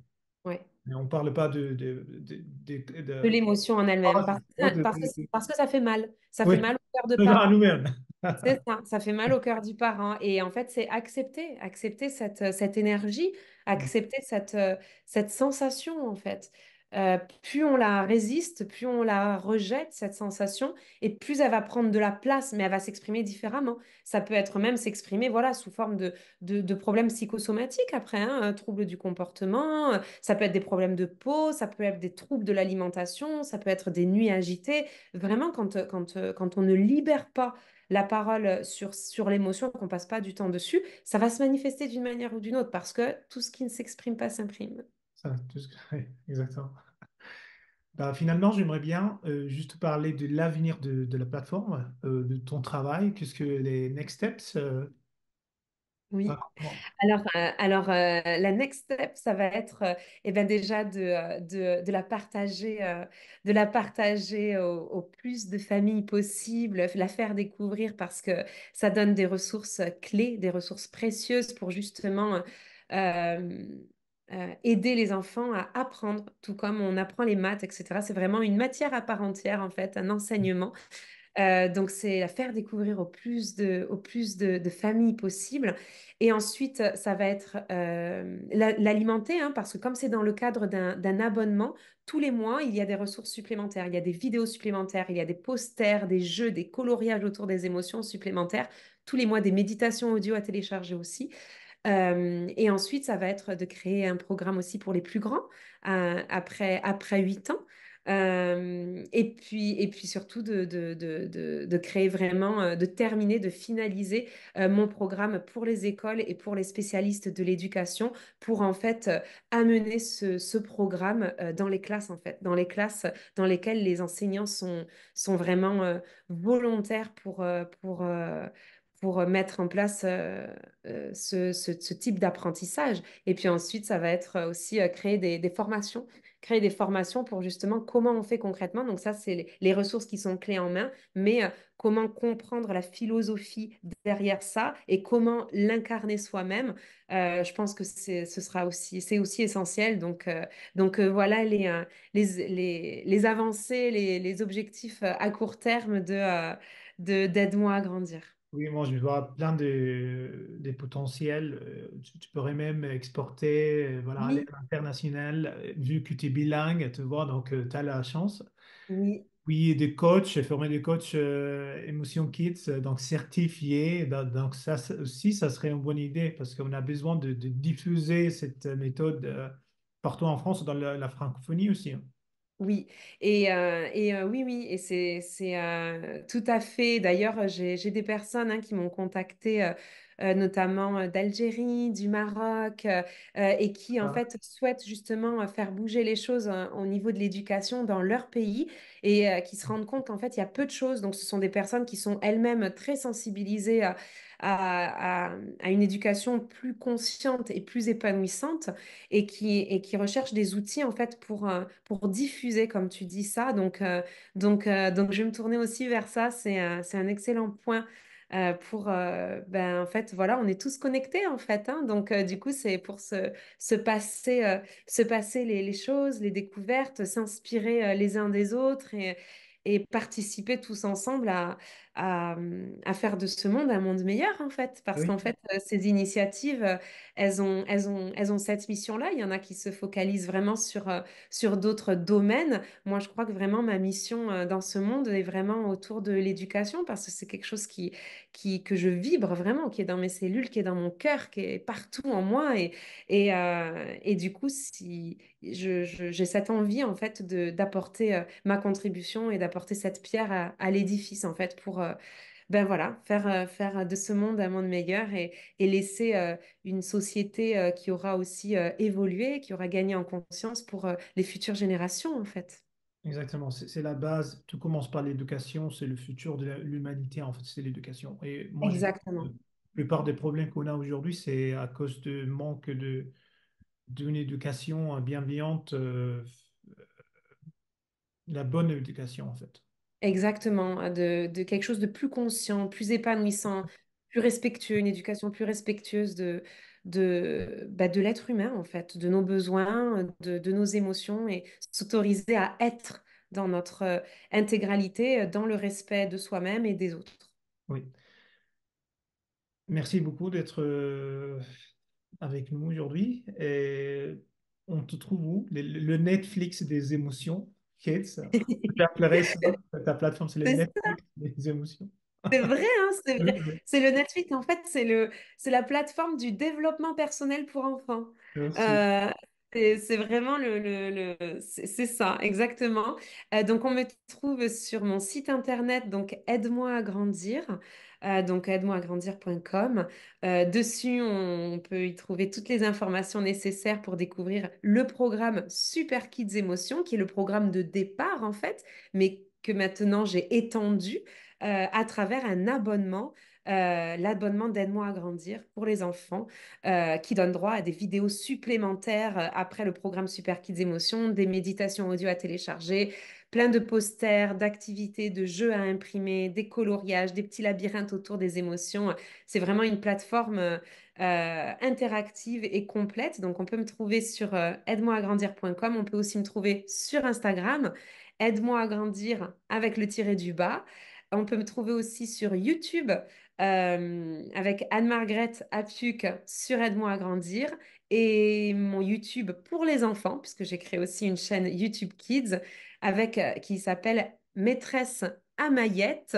[SPEAKER 1] Mais on parle pas de de, de, l'émotion
[SPEAKER 2] en elle-même, ah, parce, parce, que ça fait mal. Ça fait mal au cœur de parent. c'est ça, ça fait mal au cœur du parent. Et en fait, c'est accepter, accepter cette, cette énergie, accepter cette, cette sensation, en fait. Euh, plus on la résiste, plus on la rejette, cette sensation, et plus elle va prendre de la place, mais elle va s'exprimer différemment. Ça peut être même s'exprimer voilà, sous forme de, problèmes psychosomatiques après, un hein, euh, troubles du comportement, euh, ça peut être des problèmes de peau, ça peut être des troubles de l'alimentation, ça peut être des nuits agitées. Vraiment, quand, on ne libère pas la parole sur, l'émotion, qu'on ne passe pas du temps dessus, ça va se manifester d'une manière ou d'une autre, parce que tout ce qui ne s'exprime pas s'imprime.
[SPEAKER 1] exactement. Bah, finalement, j'aimerais bien euh, juste parler de l'avenir de, de, la plateforme, euh, de ton travail, qu'est-ce que les next steps euh, Oui.
[SPEAKER 2] Alors, alors la next step, ça va être et eh ben déjà de, de, de, la partager, de la partager au, au, plus de familles possible, la faire découvrir parce que ça donne des ressources clés, des ressources précieuses pour justement euh, aider les enfants à apprendre, tout comme on apprend les maths, etc. C'est vraiment une matière à part entière, en fait, un mmh. enseignement. Euh, donc, c'est la faire découvrir au plus de, au plus de, familles possible. Et ensuite, ça va être euh, l'alimenter, hein, parce que comme c'est dans le cadre d'un abonnement, tous les mois, il y a des ressources supplémentaires, il y a des vidéos supplémentaires, il y a des posters, des jeux, des coloriages autour des émotions supplémentaires, tous les mois des méditations audio à télécharger aussi et ensuite, ça va être de créer un programme aussi pour les plus grands euh, après, après 8 ans. et, puis, et puis surtout de, de, de, de, créer vraiment, euh, de terminer, de finaliser euh, mon programme pour les écoles et pour les spécialistes de l'éducation pour en fait amener ce, ce programme dans les classes en fait, dans les classes dans lesquelles les enseignants sont, sont vraiment volontaires pour, pour, pour mettre en place ce, ce, type d'apprentissage. Et puis ensuite, ça va être aussi créer des, des, formations, créer des formations pour justement comment on fait concrètement. Donc ça, c'est les, ressources qui sont clés en main, mais comment comprendre la philosophie derrière ça et comment l'incarner soi-même. je pense que c'est, ce sera aussi, c'est aussi essentiel. Donc, donc voilà les, les, les, avancées, les, objectifs à court terme de, d'aide-moi à grandir.
[SPEAKER 1] Oui, moi je vois plein de, potentiels. Euh, tu, pourrais même exporter euh, voilà, à l'international, euh, vu que tu es bilingue, tu vois, donc tu as la chance. oui, Oui, des coachs, former des coachs émotion Emotion Kids, donc certifiés. donc ça aussi, ça serait une bonne idée parce qu'on a besoin de, diffuser cette méthode partout en France, dans la, la francophonie aussi. Hein.
[SPEAKER 2] Oui, et, oui, oui, et c'est tout à fait. D'ailleurs, j'ai des personnes hein, qui m'ont contacté euh, notamment euh, d'Algérie, du Maroc, euh, et qui en ah. fait souhaitent justement faire bouger les choses hein, au niveau de l'éducation dans leur pays et qui se rendent compte qu'en fait il y a peu de choses. Donc ce sont des personnes qui sont elles-mêmes très sensibilisées à, une éducation plus consciente et plus épanouissante et qui, et qui recherchent des outils en fait pour, diffuser comme tu dis ça. Donc, donc je vais me tourner aussi vers ça. C'est un excellent point. Euh, pour, euh, ben, en fait, voilà, on est tous connectés, en fait. Hein. donc, euh, du coup, c'est pour se, se passer, se passer les, choses, les découvertes, s'inspirer les uns des autres et participer tous ensemble à, à, mmh, à, faire de ce monde un monde meilleur, en fait. Parce qu'en fait, euh, ces initiatives, euh, elles ont, elles ont, elles ont cette mission-là. Il y en a qui se focalisent vraiment sur, euh, sur d'autres domaines. Moi, je crois que vraiment ma mission dans ce monde est vraiment autour de l'éducation, parce que c'est quelque chose qui, qui, que je vibre vraiment, qui est dans mes cellules, qui est dans mon cœur, qui est partout en moi. Et, et, et du coup, si j'ai cette envie, en fait, d'apporter ma contribution et d'apporter cette pierre à l'édifice, en fait, pour euh, ben voilà, faire, euh, faire de ce monde un monde meilleur et, laisser euh, une société qui aura aussi évolué, qui aura gagné en conscience pour les futures générations, en fait.
[SPEAKER 1] Exactement, c'est la base. Tout commence par l'éducation, c'est le futur de l'humanité, en fait, c'est l'éducation. Et Exactement. la plupart des problèmes qu'on a aujourd'hui, c'est à cause du manque de d'une éducation bienveillante, la bonne éducation, en fait.
[SPEAKER 2] Exactement, hein, de, quelque chose de plus conscient, plus épanouissant, plus respectueux, une éducation plus respectueuse de, de, bah, de l'être humain, en fait, de nos besoins, de, nos émotions, et s'autoriser à être dans notre euh, intégralité, euh, dans le respect de soi-même et des autres.
[SPEAKER 1] Oui. Merci beaucoup d'être euh, avec nous aujourd'hui. Et on te trouve où le Netflix des émotions Kids. Faire pleurer sur ta plateforme, c'est les, les émotions. C'est vrai, hein, c'est vrai.
[SPEAKER 2] C'est le Netflix. En fait, c'est la plateforme du développement personnel pour enfants.
[SPEAKER 1] Euh,
[SPEAKER 2] c'est vraiment le, c'est ça, exactement. Euh, donc, on me trouve sur mon site internet, donc aide-moi à grandir, euh, donc aide-moi à grandir.com. Euh, dessus, on, peut y trouver toutes les informations nécessaires pour découvrir le programme Super Kids Émotions, qui est le programme de départ en fait, mais que maintenant j'ai étendu à travers un abonnement euh, l'abonnement d'Aide-moi à grandir pour les enfants, euh, qui donne droit à des vidéos supplémentaires euh, après le programme Super Kids Émotions, des méditations audio à télécharger, plein de posters, d'activités, de jeux à imprimer, des coloriages, des petits labyrinthes autour des émotions. C'est vraiment une plateforme interactive et complète. Donc, on peut me trouver sur aide-moi grandir.com. On peut aussi me trouver sur Instagram aide-moi à grandir avec le tiré du bas. On peut me trouver aussi sur YouTube euh, avec anne margret Apuc sur Aide-moi à grandir et mon YouTube pour les enfants, puisque j'ai créé aussi une chaîne YouTube Kids avec, euh, qui s'appelle Maîtresse Amayette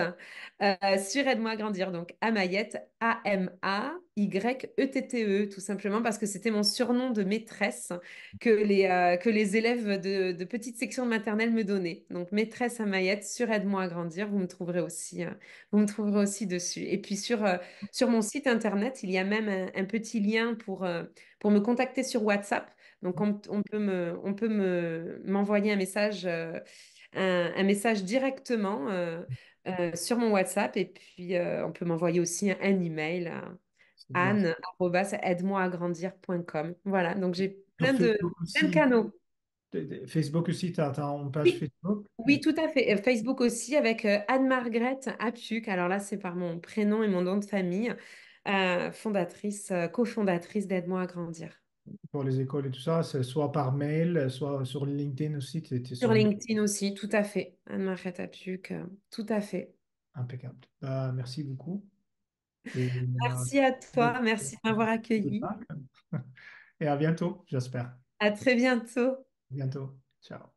[SPEAKER 2] euh, sur Aide-moi à grandir. Donc Amayette, A-M-A-Y-E-T-T-E, e, tout simplement parce que c'était mon surnom de maîtresse que les, euh, que les élèves de, petites sections maternelles me donnaient. Donc maîtresse Amayette sur Aide-moi à grandir, vous me trouverez aussi, euh, vous me trouverez aussi dessus. Et puis sur, sur mon site internet, il y a même un, petit lien pour, pour me contacter sur WhatsApp. Donc on, peut me, m'envoyer un message un, message directement euh, euh, sur mon WhatsApp et puis euh, on peut m'envoyer aussi un, email à anne-aide-moi à grandir.com. Voilà, donc
[SPEAKER 1] j'ai plein, de, canaux. Facebook aussi, tu as, page Facebook
[SPEAKER 2] Oui, tout à fait. Facebook aussi avec Anne-Margaret Apuc. Alors là, c'est par mon prénom et mon nom de famille, fondatrice, cofondatrice d'Aide-moi à grandir
[SPEAKER 1] pour les écoles et tout ça, c'est soit par mail, soit sur LinkedIn aussi. sur, LinkedIn
[SPEAKER 2] aussi, tout à fait. Anne-Marie Tapuc, euh, tout à fait.
[SPEAKER 1] Impeccable. Bah, merci beaucoup. Euh, merci à
[SPEAKER 2] toi, merci de accueilli.
[SPEAKER 1] Et à bientôt, j'espère.
[SPEAKER 2] À très bientôt. bientôt. Ciao.